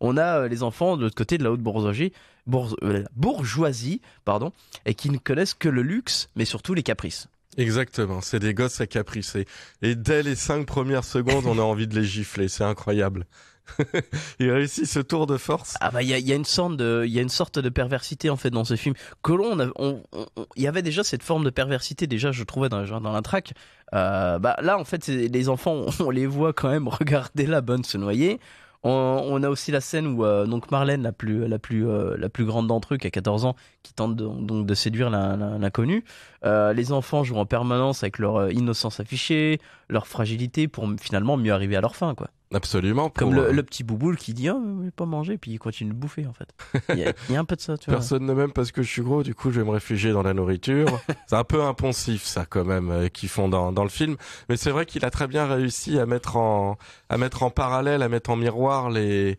On a euh, les enfants de l'autre côté de la haute bourgeoisie, bourgeoisie, pardon, et qui ne connaissent que le luxe, mais surtout les caprices. Exactement, c'est des gosses à caprices. Et dès les cinq premières secondes, on a envie de les gifler, c'est incroyable. il réussit ce tour de force. Ah bah il y a, une sorte de il a une sorte de perversité en fait dans ce film. Colon, il y avait déjà cette forme de perversité déjà je trouvais dans, dans la euh, bah là en fait les enfants on les voit quand même regarder la bonne se noyer. On, a aussi la scène où euh, donc Marlène la plus la plus euh, la plus grande d'entre eux qui a 14 ans qui tente donc de séduire l'inconnu. les enfants jouent en permanence avec leur innocence affichée, leur fragilité pour finalement mieux arriver à leur fin quoi. Absolument. Comme euh, le, petit bouboule qui dit Oh, vais pas manger, puis il continue de bouffer, en fait. Il y a, un peu de ça, tu Personne ne m'aime parce que je suis gros, du coup, je vais me réfugier dans la nourriture. c'est un peu impensif, ça, quand même, qui euh, qu'ils font dans, le film. Mais c'est vrai qu'il a très bien réussi à mettre en, à mettre en parallèle, à mettre en miroir les,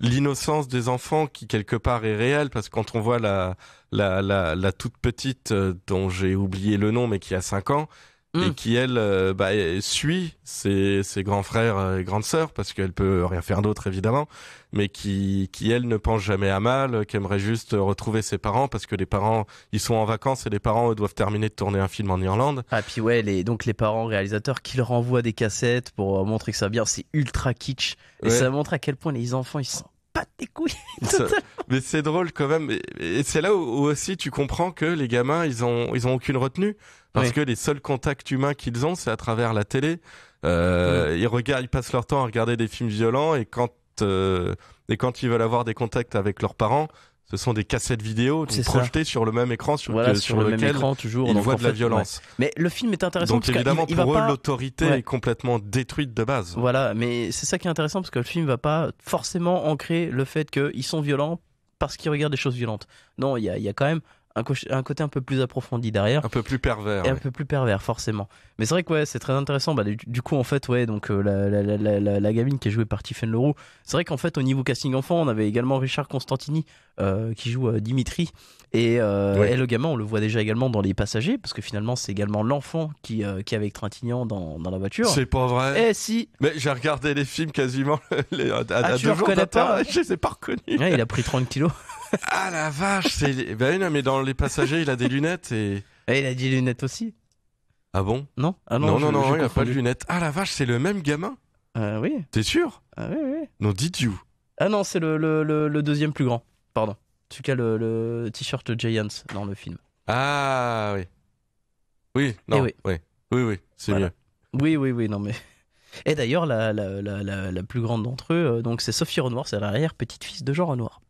l'innocence des enfants qui quelque part est réelle parce que quand on voit la la toute petite euh, dont j'ai oublié le nom mais qui a 5 ans Mmh. et qui elle euh, bah, suit ses, grands frères euh, et grandes sœurs parce qu'elle peut rien faire d'autre évidemment, mais qui qui elle ne pense jamais à mal, euh, qui aimerait juste retrouver ses parents parce que les parents ils sont en vacances et les parents eux, doivent terminer de tourner un film en Irlande. Ah puis ouais les donc les parents réalisateurs qui leur envoient des cassettes pour montrer que ça va bien c'est ultra kitsch et ça montre à quel point les enfants ils sont pas couilles. mais c'est drôle quand même. Et c'est là où, aussi tu comprends que les gamins, ils ont, ils ont aucune retenue parce que les seuls contacts humains qu'ils ont, c'est à travers la télé. Euh, ils regardent, passent leur temps à regarder des films violents et quand euh, et quand ils veulent avoir des contacts avec leurs parents, ce sont des cassettes vidéo projetées sur le même écran sur, le lequel même écran, toujours, ils voient de la violence. Mais le film est intéressant. Donc parce évidemment pour eux l'autorité est complètement détruite de base. Voilà, mais c'est ça qui est intéressant parce que le film va pas forcément ancrer le fait qu'ils sont violents parce qu'ils regardent des choses violentes. Non, il y a quand même un, un, côté un peu plus approfondi derrière. Un peu plus pervers. Et un peu plus pervers, forcément. Mais c'est vrai que ouais, c'est très intéressant. Bah, du, coup, en fait, ouais, donc euh, la, gamine qui est jouée par Tiffany Leroux. C'est vrai qu'en fait, au niveau casting enfant, on avait également Richard Constantini euh, qui joue euh, Dimitri. Et, ouais. le gamin, on le voit déjà également dans Les Passagers, parce que finalement, c'est également l'enfant qui, qui est avec Trintignant dans, dans la voiture. C'est pas vrai. Eh si. Mais j'ai regardé les films quasiment les, ah, tu pas Je les pas reconnus. il a pris 30 kilos. ah la vache, c'est. Ben non, mais dans Les Passagers, il a des lunettes et. Et il a des lunettes aussi. Ah bon Non ah non, non, non, il a pas de lunettes. Ah la vache, c'est le même gamin euh, Oui. T'es sûr Ah oui, oui. Non, did you. Ah non, c'est le, le, deuxième plus grand, pardon. Tu tout cas, le, t-shirt Giants dans le film. Ah oui. Oui, non, eh oui. oui. Oui, oui, c'est mieux. Oui, oui, oui, non mais... Et d'ailleurs, la, la, la, la, plus grande d'entre eux, euh, donc c'est Sophie Renoir, c'est l'arrière petite-fils de Jean Renoir.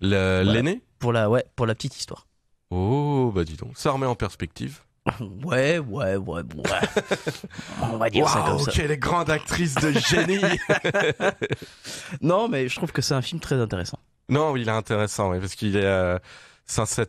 L'aîné Pour la ouais, pour la petite histoire. Oh, bah dis donc, ça remet en perspective. Ouais, ouais, ouais, ouais. On va dire ça comme ça. Quelle grande actrice de génie Non, mais je trouve que c'est un film très intéressant. Non, il est intéressant, parce qu'il est. Euh,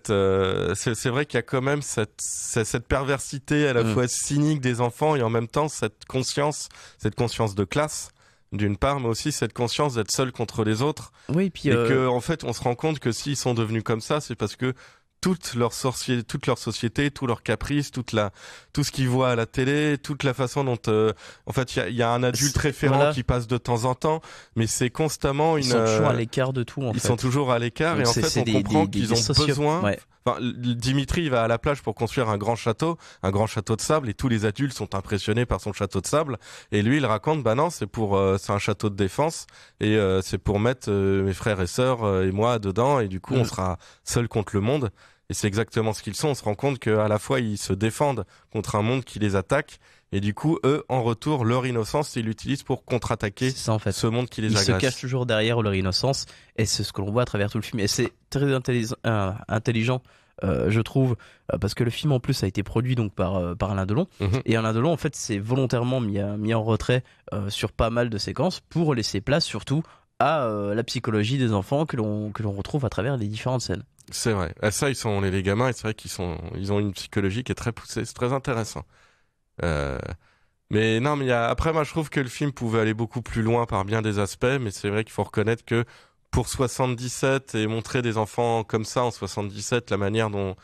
euh, c'est vrai qu'il y a quand même cette, cette perversité à la mm. fois cynique des enfants et en même temps cette conscience, cette conscience de classe d'une part, mais aussi cette conscience d'être seul contre les autres. Oui, et qu'en euh, que en fait, on se rend compte que s'ils sont devenus comme ça, c'est parce que toute leur, sorcier, toute leur société, tous leurs caprices, toute la, tout ce qu'ils voient à la télé, toute la façon dont, euh, en fait, il y, a, un adulte référent qui passe de temps en temps, mais c'est constamment une. sont toujours euh, à l'écart de tout. En ils sont toujours à l'écart et en fait, on comprend qu'ils ont besoin. Dimitri va à la plage pour construire un grand château, un grand château de sable, et tous les adultes sont impressionnés par son château de sable. Et lui, il raconte, bah non, c'est pour, euh, c'est un château de défense, et euh, c'est pour mettre euh, mes frères et sœurs et moi dedans, et du coup, on mm. sera seul contre le monde. Et c'est exactement ce qu'ils sont. On se rend compte à la fois, ils se défendent contre un monde qui les attaque, et du coup, eux, en retour, leur innocence, ils l'utilisent pour contre-attaquer ce monde qui les agresse. Ils se cachent toujours derrière leur innocence, et c'est ce que l'on voit à travers tout le film. Et c'est très euh, intelligent, intelligent euh, je trouve, euh, parce que le film en plus a été produit donc par, par Alain Delon. Mhm. Et Alain Delon, en fait, s'est volontairement mis, mis en retrait sur pas mal de séquences pour laisser place surtout à la psychologie des enfants que l'on retrouve à travers les différentes scènes. C'est vrai. À ah, ça, ils sont les, gamins, et c'est vrai qu'ils ils ont une psychologie qui est très poussée. C'est très intéressant. Euh, mais non, mais après, moi, je trouve que le film pouvait aller beaucoup plus loin par bien des aspects, mais c'est vrai qu'il faut reconnaître que pour 77 et montrer des enfants comme ça en 77, la manière dont,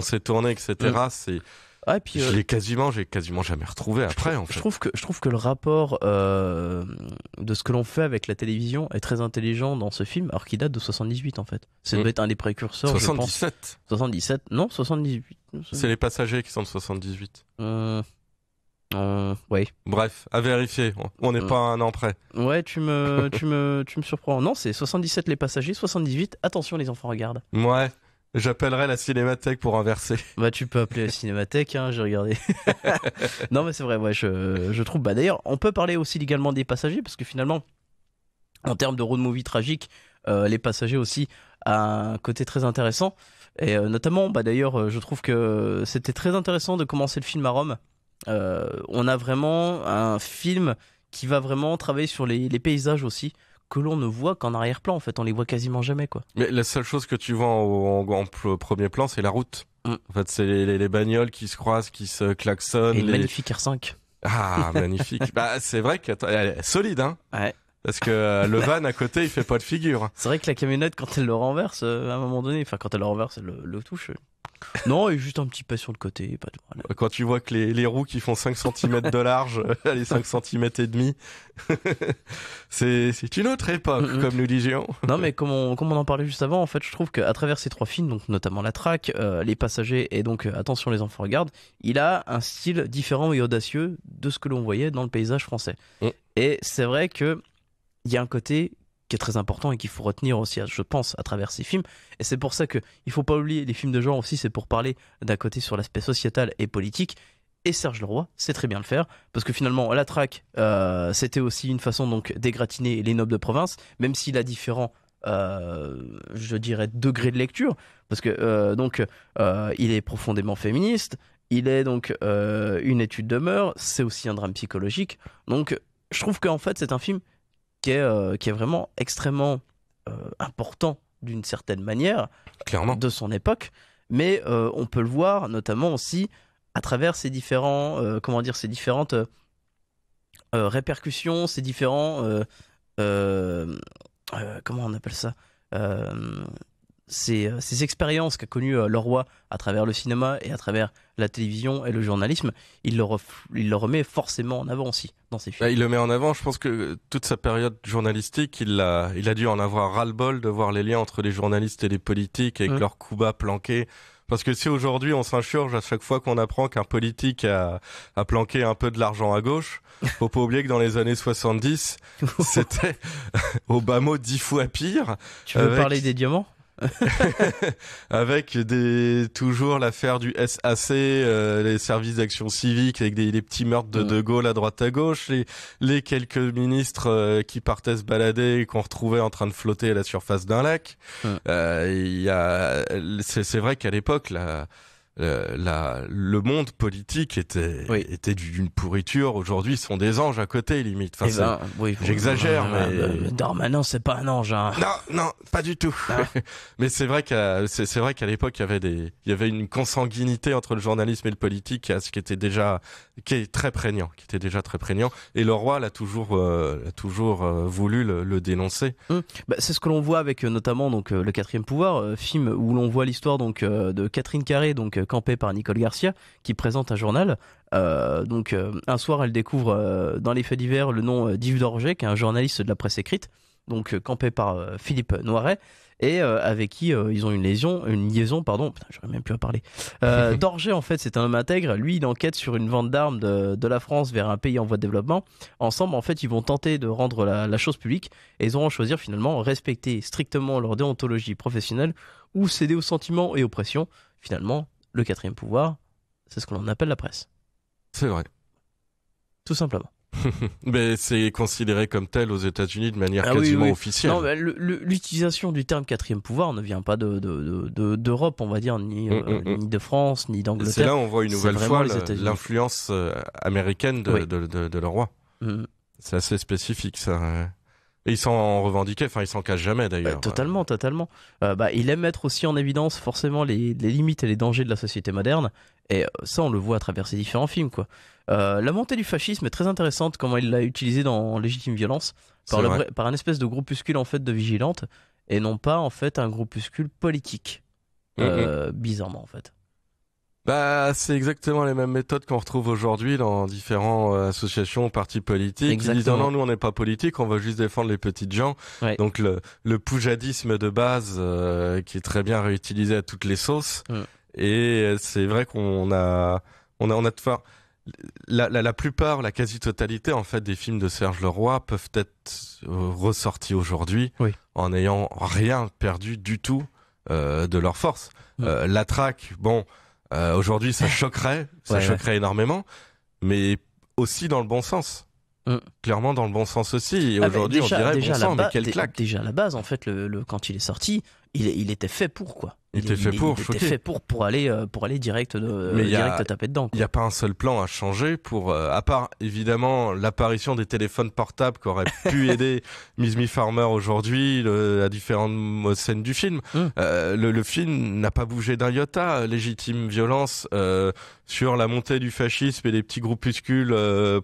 c'est tourné, etc., mm. c'est. Ah, je euh, l'ai quasiment, j'ai quasiment jamais retrouvé après. Je, en fait. je trouve que je trouve que le rapport euh, de ce que l'on fait avec la télévision est très intelligent dans ce film, alors qu'il date de 78 en fait. C'est mm. être un des précurseurs. 77. 77. Non, 78. C'est les passagers qui sont de 78. Euh... Euh, Bref, à vérifier. On n'est euh. pas un an près. Ouais, tu me, tu me, tu me surprends. Non, c'est 77 les passagers, 78. Attention, les enfants regarde Ouais. J'appellerai la cinémathèque pour inverser. Bah tu peux appeler la cinémathèque, hein, j'ai regardé. non mais c'est vrai, ouais, je, trouve. Bah d'ailleurs, on peut parler aussi également des passagers parce que finalement, en termes de road movie tragique, euh, les passagers aussi a un côté très intéressant. Et notamment, bah d'ailleurs, je trouve que c'était très intéressant de commencer le film à Rome euh, on a vraiment un film qui va vraiment travailler sur les, paysages aussi que l'on ne voit qu'en arrière-plan en fait on les voit quasiment jamais quoi mais la seule chose que tu vois en, premier plan c'est la route mm. en fait c'est les, bagnoles qui se croisent qui se klaxonnent et les... magnifique R5 ah magnifique bah c'est vrai que est solide hein ouais. Parce que euh, le van à côté, il fait pas de figure. C'est vrai que la camionnette, quand elle le renverse, euh, à un moment donné, enfin quand elle le renverse, elle le, touche. Non, et juste un petit peu sur le côté, pas de Quand tu vois que les, les roues qui font 5 cm de large, les 5 cm et demi, c'est une autre époque, comme nous disions. Non, mais comme on, comme on, en parlait juste avant, en fait, je trouve qu'à travers ces trois films, donc notamment La Traque, euh, Les Passagers et donc Attention les enfants regardent, il a un style différent et audacieux de ce que l'on voyait dans le paysage français. Mm. Et c'est vrai que il y a un côté qui est très important et qu'il faut retenir aussi, je pense, à travers ces films. Et c'est pour ça qu'il ne faut pas oublier les films de genre aussi, c'est pour parler d'un côté sur l'aspect sociétal et politique. Et Serge Leroy sait très bien le faire, parce que finalement, la traque, euh, c'était aussi une façon donc d'égratiner les nobles de province, même s'il a différents euh, je dirais degré de lecture parce que euh, donc il est profondément féministe il est donc une étude de mœurs c'est aussi un drame psychologique donc je trouve qu'en fait c'est un film qui est, euh, qui est vraiment extrêmement euh, important d'une certaine manière Clairement. de son époque, mais euh, on peut le voir notamment aussi à travers ces différents, comment dire, ces différentes répercussions, ces différents, comment on appelle ça, euh, ces, expériences qu'a connues euh, le roi à travers le cinéma et à travers la télévision et le journalisme, il le, remet forcément en avant aussi dans ses films. Bah, il le met en avant, je pense que euh, toute sa période journalistique, il a, dû en avoir ras-le-bol de voir les liens entre les journalistes et les politiques avec mm. leurs coups bas planqués. Parce que si aujourd'hui on s'insurge à chaque fois qu'on apprend qu'un politique a, planqué un peu de l'argent à gauche, faut pas oublier que dans les années 70, c'était au bas mot dix fois pire. Tu veux parler des diamants avec des toujours l'affaire du SAC, euh, les services d'action civique, avec des, les petits meurtres de mm. De Gaulle à droite à gauche, les, les quelques ministres euh, qui partaient se balader et qu'on retrouvait en train de flotter à la surface d'un lac. Mm. Euh, il y a, c'est, c'est vrai qu'à l'époque, là euh, la, le monde politique était, était d'une pourriture. Aujourd'hui, sont des anges à côté, limite. Eh ben, j'exagère, ah, mais... Darmanin euh, c'est pas un ange. Hein. Non, non, pas du tout. Ah. mais c'est vrai qu'à c'est vrai qu'à l'époque, il y avait des, il y avait une consanguinité entre le journalisme et le politique, ce qui était déjà, qui est très prégnant, qui était déjà très prégnant. Et le roi l'a toujours, euh, a toujours voulu le, dénoncer. Hum. Bah, c'est ce que l'on voit avec notamment donc le quatrième pouvoir, film où l'on voit l'histoire donc de Catherine Carré, donc Campé par Nicole Garcia, qui présente un journal. Euh, donc euh, un soir, elle découvre euh, dans les faits divers le nom d'Yves Dorget, qui est un journaliste de la presse écrite, donc campé par Philippe Noiret, et avec qui ils ont une lésion, une liaison, pardon, j'aurais même plus à parler. Dorget, en fait, c'est un homme intègre. Lui, il enquête sur une vente d'armes de, la France vers un pays en voie de développement. Ensemble, en fait, ils vont tenter de rendre la, la chose publique et ils auront choisir finalement respecter strictement leur déontologie professionnelle ou céder aux sentiments et aux pressions. Finalement, le quatrième pouvoir, c'est ce qu'on l'on appelle la presse. C'est vrai. Tout simplement. mais c'est considéré comme tel aux États-Unis de manière ah quasiment officielle. l'utilisation du terme quatrième pouvoir ne vient pas d'Europe, on va dire, ni, mm, euh, mm, mm. de France, ni d'Angleterre. C'est là on voit une nouvelle fois l'influence euh, américaine de, le roi. C'est assez spécifique, ça. Hein. Et il s'en revendiquait, enfin il s'en cache jamais bah, d'ailleurs. totalement, totalement. Euh, bah, il aime mettre aussi en évidence forcément les, limites et les dangers de la société moderne, et euh, ça on le voit à travers ses différents films. quoi. Euh, la montée du fascisme est très intéressante, comment il l'a utilisé dans Légitime Violence, par, un espèce de groupuscule en fait de vigilantes, et non pas en fait un groupuscule politique, bizarrement en fait. Bah, c'est exactement les mêmes méthodes qu'on retrouve aujourd'hui dans différentes euh, associations associations, partis politiques. Exactement. disent non, nous on n'est pas politique, on va juste défendre les petites gens. Donc le, le poujadisme de base euh, qui est très bien réutilisé à toutes les sauces. Et euh, c'est vrai qu'on a, on a, on a de faire. La, la, la, plupart, la quasi-totalité en fait des films de Serge Leroy peuvent être ressortis aujourd'hui oui. en n'ayant rien perdu du tout euh, de leur force. la traque, bon. Euh, aujourd'hui, ça choquerait, ça choquerait énormément, mais aussi dans le bon sens. Mm. Clairement dans le bon sens aussi. Et ah, aujourd'hui, on dirait déjà bon sens, mais Déjà à la base, en fait, le, quand il est sorti, il, il était fait pour quoi. Il, était fait pour, il était fait pour pour aller euh, pour aller direct euh, direct taper dedans. Il n'y a pas un seul plan à changer pour euh, à part évidemment l'apparition des téléphones portables qui auraient pu aider Miss Me Farmer aujourd'hui à différentes scènes du film. Hmm. Euh, le, film n'a pas bougé d'un iota. Légitime violence sur la montée du fascisme et des petits groupuscules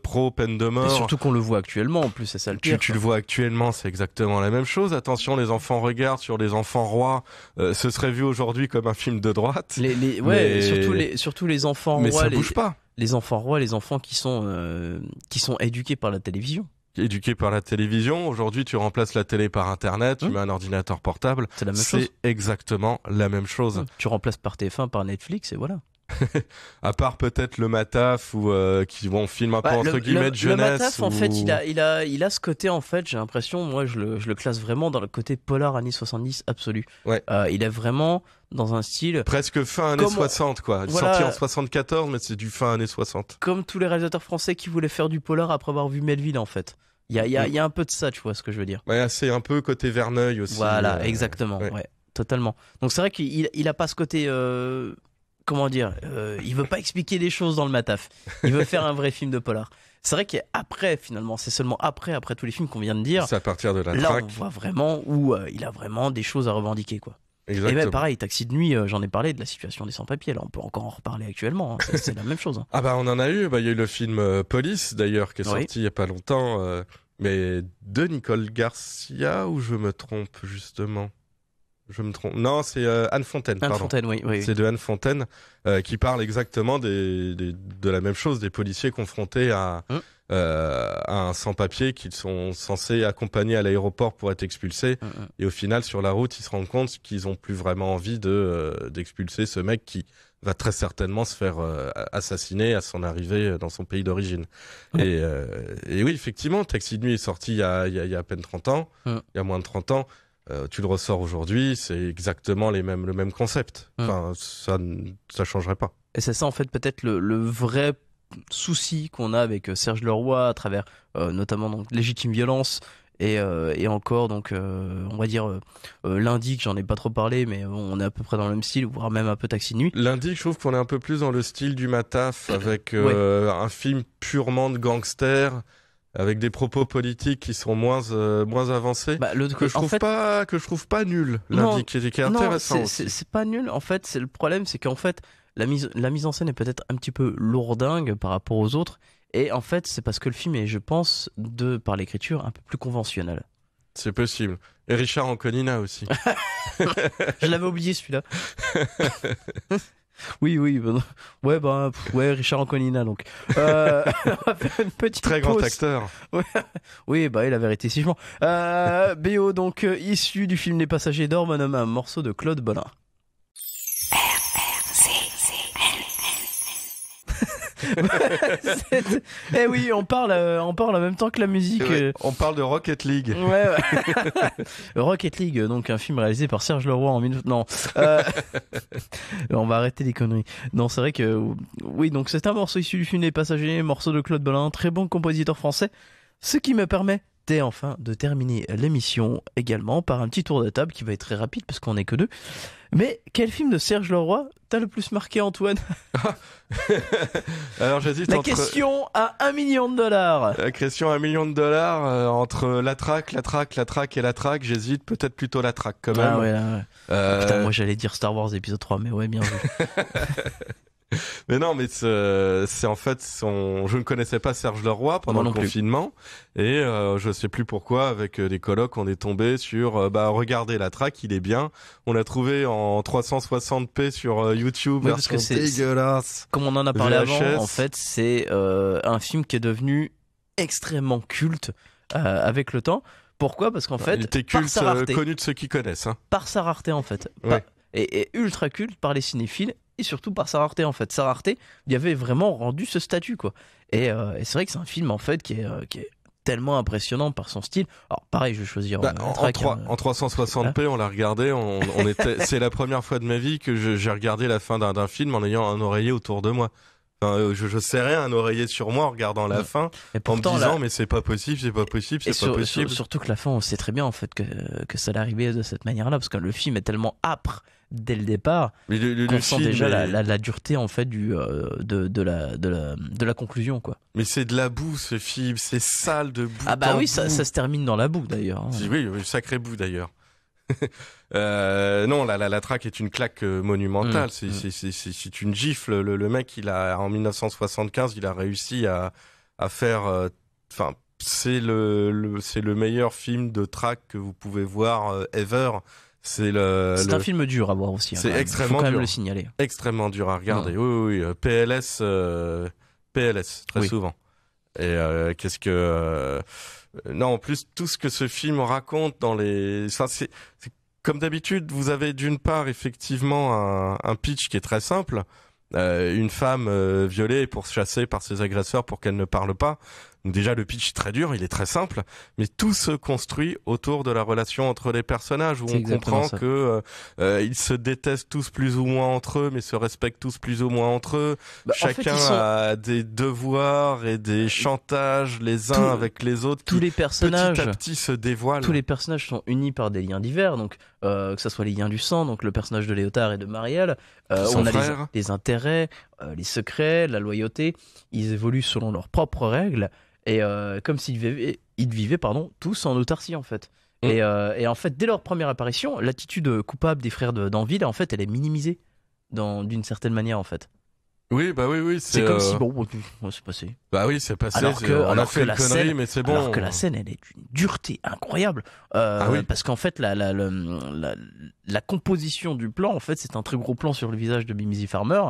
pro peine de mort. Et surtout qu'on le voit actuellement en plus, c'est ça le pire. Tu, tu le vois actuellement, c'est exactement la même chose. Attention, les enfants regardent sur les enfants rois. ce serait vu aujourd'hui aujourd'hui comme un film de droite. Les, ouais, surtout, les, surtout les enfants rois. Ça bouge pas. Les enfants rois, les enfants qui sont, euh, qui sont éduqués par la télévision Éduqués par la télévision. Aujourd'hui, tu remplaces la télé par Internet, tu hum. mets un ordinateur portable. C'est exactement la même chose. Hum. Tu remplaces par TF1 par Netflix et voilà. à part peut-être le Mataf ou euh, qui vont un peu bah, entre guillemets de jeunesse. Le Mataf, en fait, il a, il a, il a ce côté en fait. J'ai l'impression, moi, je le, classe vraiment dans le côté polar années 70 absolu. Ouais. Euh, il est vraiment dans un style presque fin années 60 quoi. Sorti en 74, mais c'est du fin années 60. Comme tous les réalisateurs français qui voulaient faire du polar après avoir vu Melville en fait. Mm. Il y a, un peu de ça, tu vois ce que je veux dire. Ouais, c'est un peu côté Verneuil aussi. Voilà, euh, exactement. Ouais. totalement. Donc c'est vrai qu'il il a pas ce côté comment dire, euh, il veut pas expliquer des choses dans le mataf. Il veut faire un vrai film de polar. C'est vrai qu'après, finalement, c'est seulement après, après tous les films qu'on vient de dire. C'est à partir de Là, on voit vraiment où euh, il a vraiment des choses à revendiquer, quoi. Et même pareil, taxi de nuit, euh, j'en ai parlé de la situation des sans-papiers. Là, on peut encore en reparler actuellement. Hein. C'est la même chose. Hein. Ah bah on en a eu. Bah, il y a eu le film Police d'ailleurs qui est sorti il y a pas longtemps, mais de Nicole Garcia ou je me trompe justement je me trompe. Non, c'est euh, Anne Fontaine. Anne Fontaine, c'est de Anne Fontaine euh, qui parle exactement de la même chose, des policiers confrontés à, hum. euh, un sans-papier qu'ils sont censés accompagner à l'aéroport pour être expulsés. Hum, hum. Et au final, sur la route, ils se rendent compte qu'ils n'ont plus vraiment envie de d'expulser ce mec qui va très certainement se faire assassiner à son arrivée dans son pays d'origine. Et, oui, effectivement, Taxi de nuit est sorti il y a à peine 30 ans, il y a moins de 30 ans. Euh, tu le ressors aujourd'hui, c'est exactement le même concept. Enfin, ça ça changerait pas. Et c'est ça en fait peut-être le, vrai souci qu'on a avec euh, Serge Leroy à travers euh, notamment donc légitime violence et, et encore donc on va dire lundi que j'en ai pas trop parlé mais on est à peu près dans le même style voire même un peu taxi nuit lundi je trouve qu'on est un peu plus dans le style du mataf avec un film purement de gangster avec des propos politiques qui sont moins euh, moins avancés bah, que je trouve pas que je trouve pas nul l'indiqué qui, est intéressant c'est pas nul en fait c'est le problème c'est qu'en fait la mise la mise en scène est peut-être un petit peu lourdingue par rapport aux autres et en fait c'est parce que le film est je pense de par l'écriture un peu plus conventionnel c'est possible et Richard Anconina aussi je l'avais oublié celui-là Oui, oui. Bah, bah, ouais, Richard Anconina, donc. Euh, Très grand acteur. Oui, bah, il a vérité si Euh, BO, donc, euh, issu du film Les Passagers d'Orme, un morceau de Claude Bonin eh oui, on parle, euh, on parle en même temps que la musique. Euh, on parle de Rocket League. Rocket League, donc un film réalisé par Serge Leroy en euh, Non. on va arrêter les conneries. Non, c'est vrai que... Oui, donc c'est un morceau issu du film Les Passagers, morceau de Claude Belin, très bon compositeur français. Ce qui me permet et enfin de terminer l'émission également par un petit tour de table qui va être très rapide parce qu'on n'est que deux. Mais quel film de Serge Leroy t'as le plus marqué, Antoine Alors j'hésite La question à un million de dollars. La question à un million de dollars euh, entre la traque, la traque, la traque et la traque. J'hésite peut-être plutôt la traque quand ah même. Ah ouais, ouais. Euh, Putain, moi j'allais dire Star Wars épisode 3, mais ouais, bien vu. mais non, mais c'est en fait son. Je ne connaissais pas Serge Leroy pendant le confinement et je euh, je sais plus pourquoi avec euh, des colloques on est tombé sur euh, bah regardez la track, il est bien. On l'a trouvé en 360p sur YouTube. parce que c'est dégueulasse. Comme on en a parlé avant, en fait c'est un film qui est devenu extrêmement culte avec le temps. Pourquoi Parce qu'en bah, fait, il était culte, connu de ceux qui connaissent. Hein. Par sa rareté en fait. et ultra culte par les cinéphiles surtout par sa rareté en fait. rareté il y avait vraiment rendu ce statut quoi. Et, euh, c'est vrai que c'est un film en fait euh, qui est, tellement impressionnant par son style. Alors pareil, je vais choisir bah, euh, en, 3, hein. en, 360p, on l'a regardé. On, était, c'est la première fois de ma vie que j'ai regardé la fin d'un film en ayant un oreiller autour de moi. je, serrais un oreiller sur moi en regardant la fin, et en me disant mais c'est pas possible, c'est pas possible, c'est pas possible. surtout que la fin, on sait très bien en fait que, que ça allait de cette manière-là, parce que le film est tellement âpre dès le départ. on sent déjà la, dureté en fait du euh, de, de, la, conclusion quoi. Mais c'est de la boue ce film, c'est sale de boue. Ah bah oui, ça, se termine dans la boue d'ailleurs. Hein. Oui, Oui, sacré boue d'ailleurs. Euh, non, la, la, traque est une claque euh, monumentale. Mmh, mmh. c'est une gifle. Le, mec, il a en 1975, il a réussi à, faire. Enfin, c'est le, c'est le meilleur film de traque que vous pouvez voir ever. C'est le. un film dur à voir aussi. C'est hein. extrêmement. Faut quand même dur. le signaler. Extrêmement dur à regarder. Oui, oui, oui, PLS, euh, PLS très souvent. Et euh, qu'est-ce que. Euh, non, en plus tout ce que ce film raconte dans les. comme d'habitude, vous avez d'une part effectivement un, pitch qui est très simple. une femme violée et chasser par ses agresseurs pour qu'elle ne parle pas déjà le pitch est très dur, il est très simple, mais tout se construit autour de la relation entre les personnages où on comprend que euh, euh, ils se détestent tous plus ou moins entre eux, mais se respectent tous plus ou moins entre eux. Bah, Chacun a des devoirs et des euh, chantages les uns avec les autres. Tous les personnages petit à petit se dévoilent. Tous les personnages sont unis par des liens divers, donc euh, que ce soit les liens du sang, donc le personnage de Léotard et de Marielle. Euh, on a les, intérêts, euh, les secrets, la loyauté. Ils évoluent selon leurs propres règles et comme s'ils vivaient, ils vivaient pardon, tous en autarcie en fait. Mm. Et, en fait, dès leur première apparition, l'attitude coupable des frères d'Anville en fait, elle est minimisée d'une certaine manière en fait. Oui, bah oui, oui. C'est comme si euh, bon, c'est passé. Bah oui, c'est passé. Alors que, on a fait la connerie, scène, mais c'est bon. Alors que la scène, elle est d'une dureté incroyable, euh, ah parce qu'en fait, la la, la, la, composition du plan, en fait, c'est un très gros plan sur le visage de Bimisi Farmer,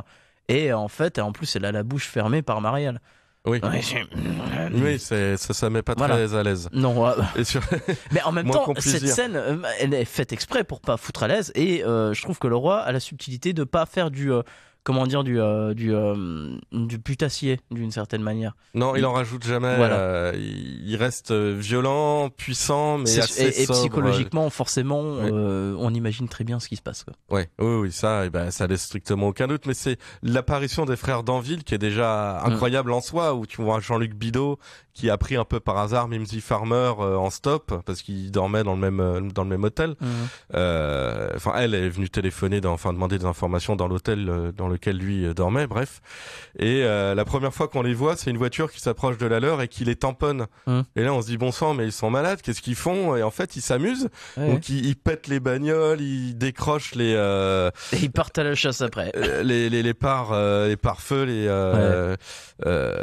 et en fait, en plus, elle a la bouche fermée par Marielle. Oui. oui, ça, ça met pas très à l'aise. Non. Mais en même temps, cette scène, euh, elle est faite exprès pour pas foutre à l'aise, et euh, je trouve que le roi a la subtilité de pas faire du comment dire, du, euh, du, euh, du putassier d'une certaine manière. Non, il, en rajoute jamais. Euh, il reste violent, puissant, mais et, psychologiquement, forcément, on imagine très bien ce qui se passe. Quoi. Ouais. Oui, oui, ça, et eh ben, ça laisse strictement aucun doute. Mais c'est l'apparition des frères Danville qui est déjà mm. incroyable en soi, où tu vois Jean-Luc Bidot qui a pris un peu par hasard Mimsy Farmer euh, en stop parce qu'il dormait dans le même euh, dans le même hôtel. Mhm. Euh, enfin, elle est venue téléphoner, dans, enfin demander des informations dans l'hôtel dans lequel lui dormait. Bref, et la première fois qu'on les voit, c'est une voiture qui s'approche de la leur et qui les tamponne. Mhm. Et là, on se dit bon sang, mais ils sont malades. Qu'est-ce qu'ils font Et en fait, ils s'amusent. Donc ils, pètent les bagnoles, ils décrochent les. Et ils partent à la chasse après. les les les pare les feu les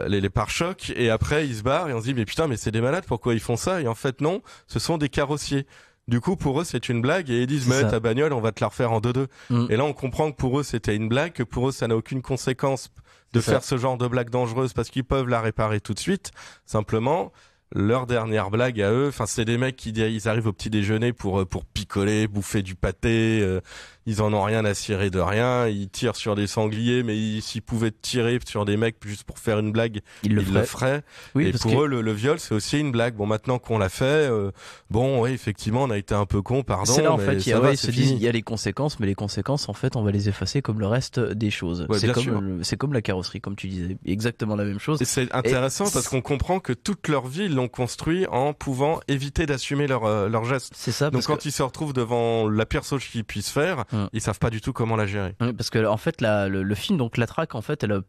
les, les pare-chocs. Et après, ils se barrent et on se dit mais putain mais c'est des malades pourquoi ils font ça et en fait non ce sont des carrossiers du coup, pour eux, c'est une blague et ils disent mais ta bagnole, on va te la refaire en deux deux mm. Et là, on comprend que pour eux, c'était une blague, que pour eux, ça n'a aucune conséquence de faire ce genre de blague dangereuse parce qu'ils peuvent la réparer tout de suite. Simplement, leur dernière blague à eux, enfin, c'est des mecs qui ils arrivent au petit déjeuner pour euh, pour picoler, bouffer du pâté. Euh, ils en ont rien à cirer de rien. Ils tirent sur des sangliers, mais s'ils pouvaient tirer sur des mecs juste pour faire une blague, ils le, feraient. Le et pour eux, le, viol, c'est aussi une blague. Bon, maintenant qu'on l'a fait, euh, bon, oui, effectivement, on a été un peu con, pardon. C'est là, en fait, il y, a, se disent, il y a les conséquences, mais les conséquences, en fait, on va les effacer comme le reste des choses. c'est comme, c'est comme la carrosserie, comme tu disais, exactement la même chose. Et c'est intéressant parce qu'on comprend que toute leur vie, ils l'ont construit en pouvant éviter d'assumer euh, leurs leur, gestes. C'est ça. Donc quand ils se retrouvent devant la pire chose qu'ils puissent faire, ils Ils savent pas du tout comment la gérer. parce que en fait, le, film, donc la traque, en fait, elle,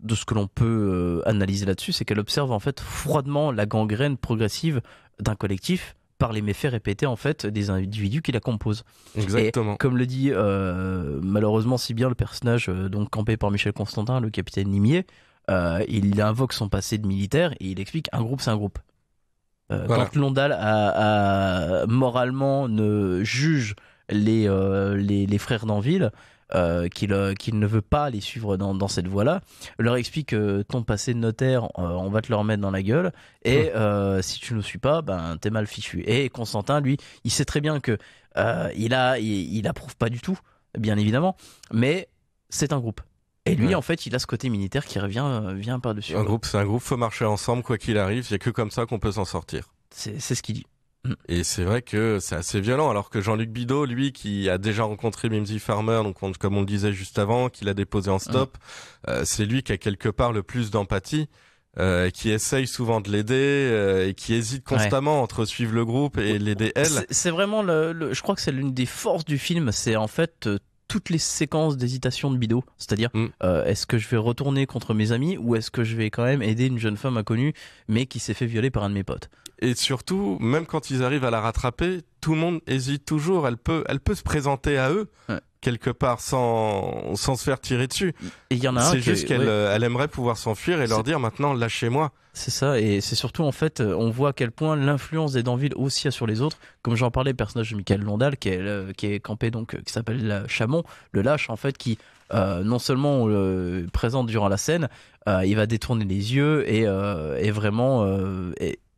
de ce que l'on peut euh, analyser là-dessus, c'est qu'elle observe en fait froidement la gangrène progressive d'un collectif par les méfaits répétés en fait des individus qui la composent. Exactement. Et, comme le dit euh, malheureusement si bien le personnage euh, donc campé par Michel Constantin, le capitaine Nimier, il invoque son passé de militaire et il explique un groupe c'est un groupe. Quand Londal moralement ne juge euh, les, les, frères d'Anville, euh, euh, qu'il ne veut pas les suivre dans, cette voie-là, leur explique ton passé de notaire, on va te le remettre dans la gueule, et hum. si tu ne nous suis pas, ben t'es mal fichu. Et Constantin, lui, il sait très bien que il, a, il, approuve pas du tout, bien évidemment, mais c'est un groupe. Et lui, en fait, il a ce côté militaire qui revient vient par-dessus. Un groupe, c'est un groupe, faut marcher ensemble, quoi qu'il arrive, c'est que comme ça qu'on peut s'en sortir. C'est ce qu'il dit. Mm. Et c'est vrai que c'est assez violent, alors que Jean-Luc Bidot, lui, qui a déjà rencontré Mimsy Farmer, donc comme on le disait juste avant, qu'il a déposé en stop, mm. euh, c'est lui qui a quelque part le plus d'empathie. Euh, qui essaye souvent de l'aider euh, et qui hésite constamment entre suivre le groupe et l'aider elle. C'est vraiment le, je crois que c'est l'une des forces du film, c'est en fait toutes les séquences d'hésitation de Bido. C'est-à-dire, mm. euh, est-ce que je vais retourner contre mes amis ou est-ce que je vais quand même aider une jeune femme inconnue mais qui s'est fait violer par un de mes potes Et surtout, même quand ils arrivent à la rattraper, tout le monde hésite toujours. Elle peut, elle peut se présenter à eux, ouais quelque part sans, sans se faire tirer dessus. Et il y en a C'est juste qu'elle elle aimerait pouvoir s'enfuir et leur dire maintenant lâchez-moi. C'est ça, et c'est surtout en fait, euh, on voit à quel point l'influence des Danville aussi a sur les autres. Comme j'en parlais, le personnage de Michael Londal, qui est, euh, qui est campé donc, euh, qui s'appelle Chamon, le lâche en fait, qui non seulement le présente durant la scène, il va détourner les yeux et, est vraiment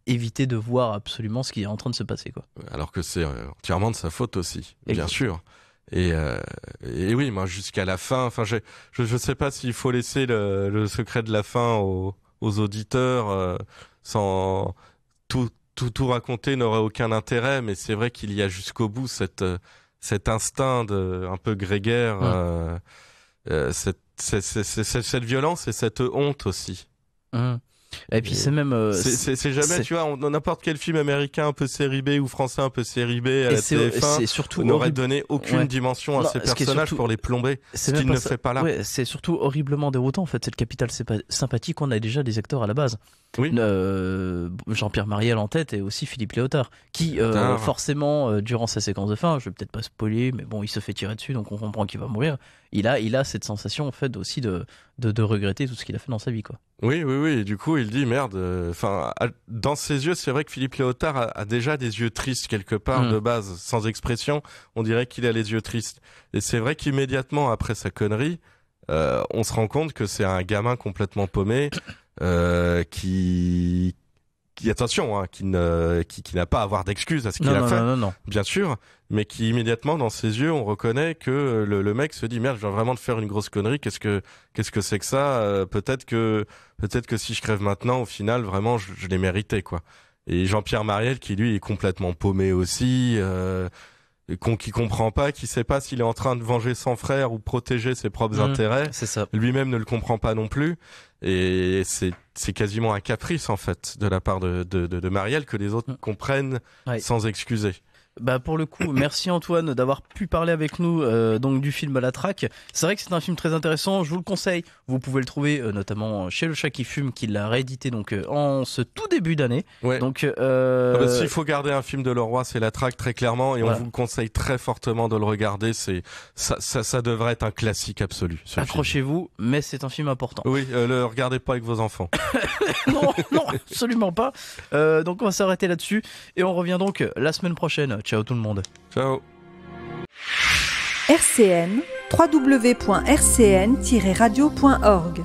éviter de voir absolument ce qui est en train de se passer. Quoi. Alors que c'est entièrement de sa faute aussi, bien sûr. Et, euh, et oui, moi jusqu'à la fin. Enfin, je je sais pas s'il faut laisser le, le, secret de la fin aux, auditeurs euh, sans tout, tout tout raconter n'aurait aucun intérêt. Mais c'est vrai qu'il y a jusqu'au bout cette cet instinct un peu grégaire, euh, euh, cette, cette, violence et cette honte aussi. Hein. Et puis c'est même euh, c'est jamais tu vois dans n'importe quel film américain un peu série ou français un peu série B à la TF1 surtout on n'aurait donné aucune dimension à ces personnages pour les plomber ce qu'il ne fait pas là c'est surtout horriblement déroutant en fait c'est cette capital sympathique on a déjà des acteurs à la base euh, Jean-Pierre Marielle en tête et aussi Philippe Léotard, qui euh, forcément, euh, durant sa séquence de fin, je vais peut-être pas spoiler, mais bon, il se fait tirer dessus, donc on comprend qu'il va mourir. Il a, il a cette sensation en fait aussi de, de, regretter tout ce qu'il a fait dans sa vie, quoi. Oui, oui, oui. du coup, il dit merde. Enfin, dans ses yeux, c'est vrai que Philippe Léotard a, déjà des yeux tristes quelque part mm. de base, sans expression. On dirait qu'il a les yeux tristes. Et c'est vrai qu'immédiatement après sa connerie, on se rend compte que c'est un gamin complètement paumé. Euh, qui qui attention, hein, qui ne, qui, n'a pas à avoir d'excuses à ce qu'il a fait, non, bien sûr, mais qui immédiatement dans ses yeux, on reconnaît que le, le, mec se dit merde, je viens vraiment de faire une grosse connerie. Qu'est-ce que, qu'est-ce que c'est que ça euh, Peut-être que, peut-être que si je crève maintenant, au final, vraiment, je, je l'ai mérité, quoi. Et Jean-Pierre Mariel, qui lui est complètement paumé aussi. Euh, qu'on qui comprend pas, qui sait pas s'il est en train de venger son frère ou protéger ses propres mmh. intérêts. C'est ça. Lui-même ne le comprend pas non plus. Et c'est c'est quasiment un caprice en fait de la part de de, Marielle que les autres mmh. comprennent sans excuser. Bah pour le coup, merci Antoine d'avoir pu parler avec nous euh, donc du film La Traque. C'est vrai que c'est un film très intéressant, je vous le conseille. Vous pouvez le trouver euh, notamment chez Le Chat qui fume qui l'a réédité donc euh, en ce tout début d'année. Ouais. Donc euh, ah bah, s'il faut garder un film de Leroy, c'est La Traque très clairement et on vous le conseille très fortement de le regarder, c'est ça, ça, ça devrait être un classique absolu. Accrochez-vous, mais c'est un film important. Oui, le regardez pas avec vos enfants. non, non, absolument pas. donc on va s'arrêter là-dessus et on revient donc la semaine prochaine. Ciao tout le monde. Ciao. RCN www.rcn-radio.org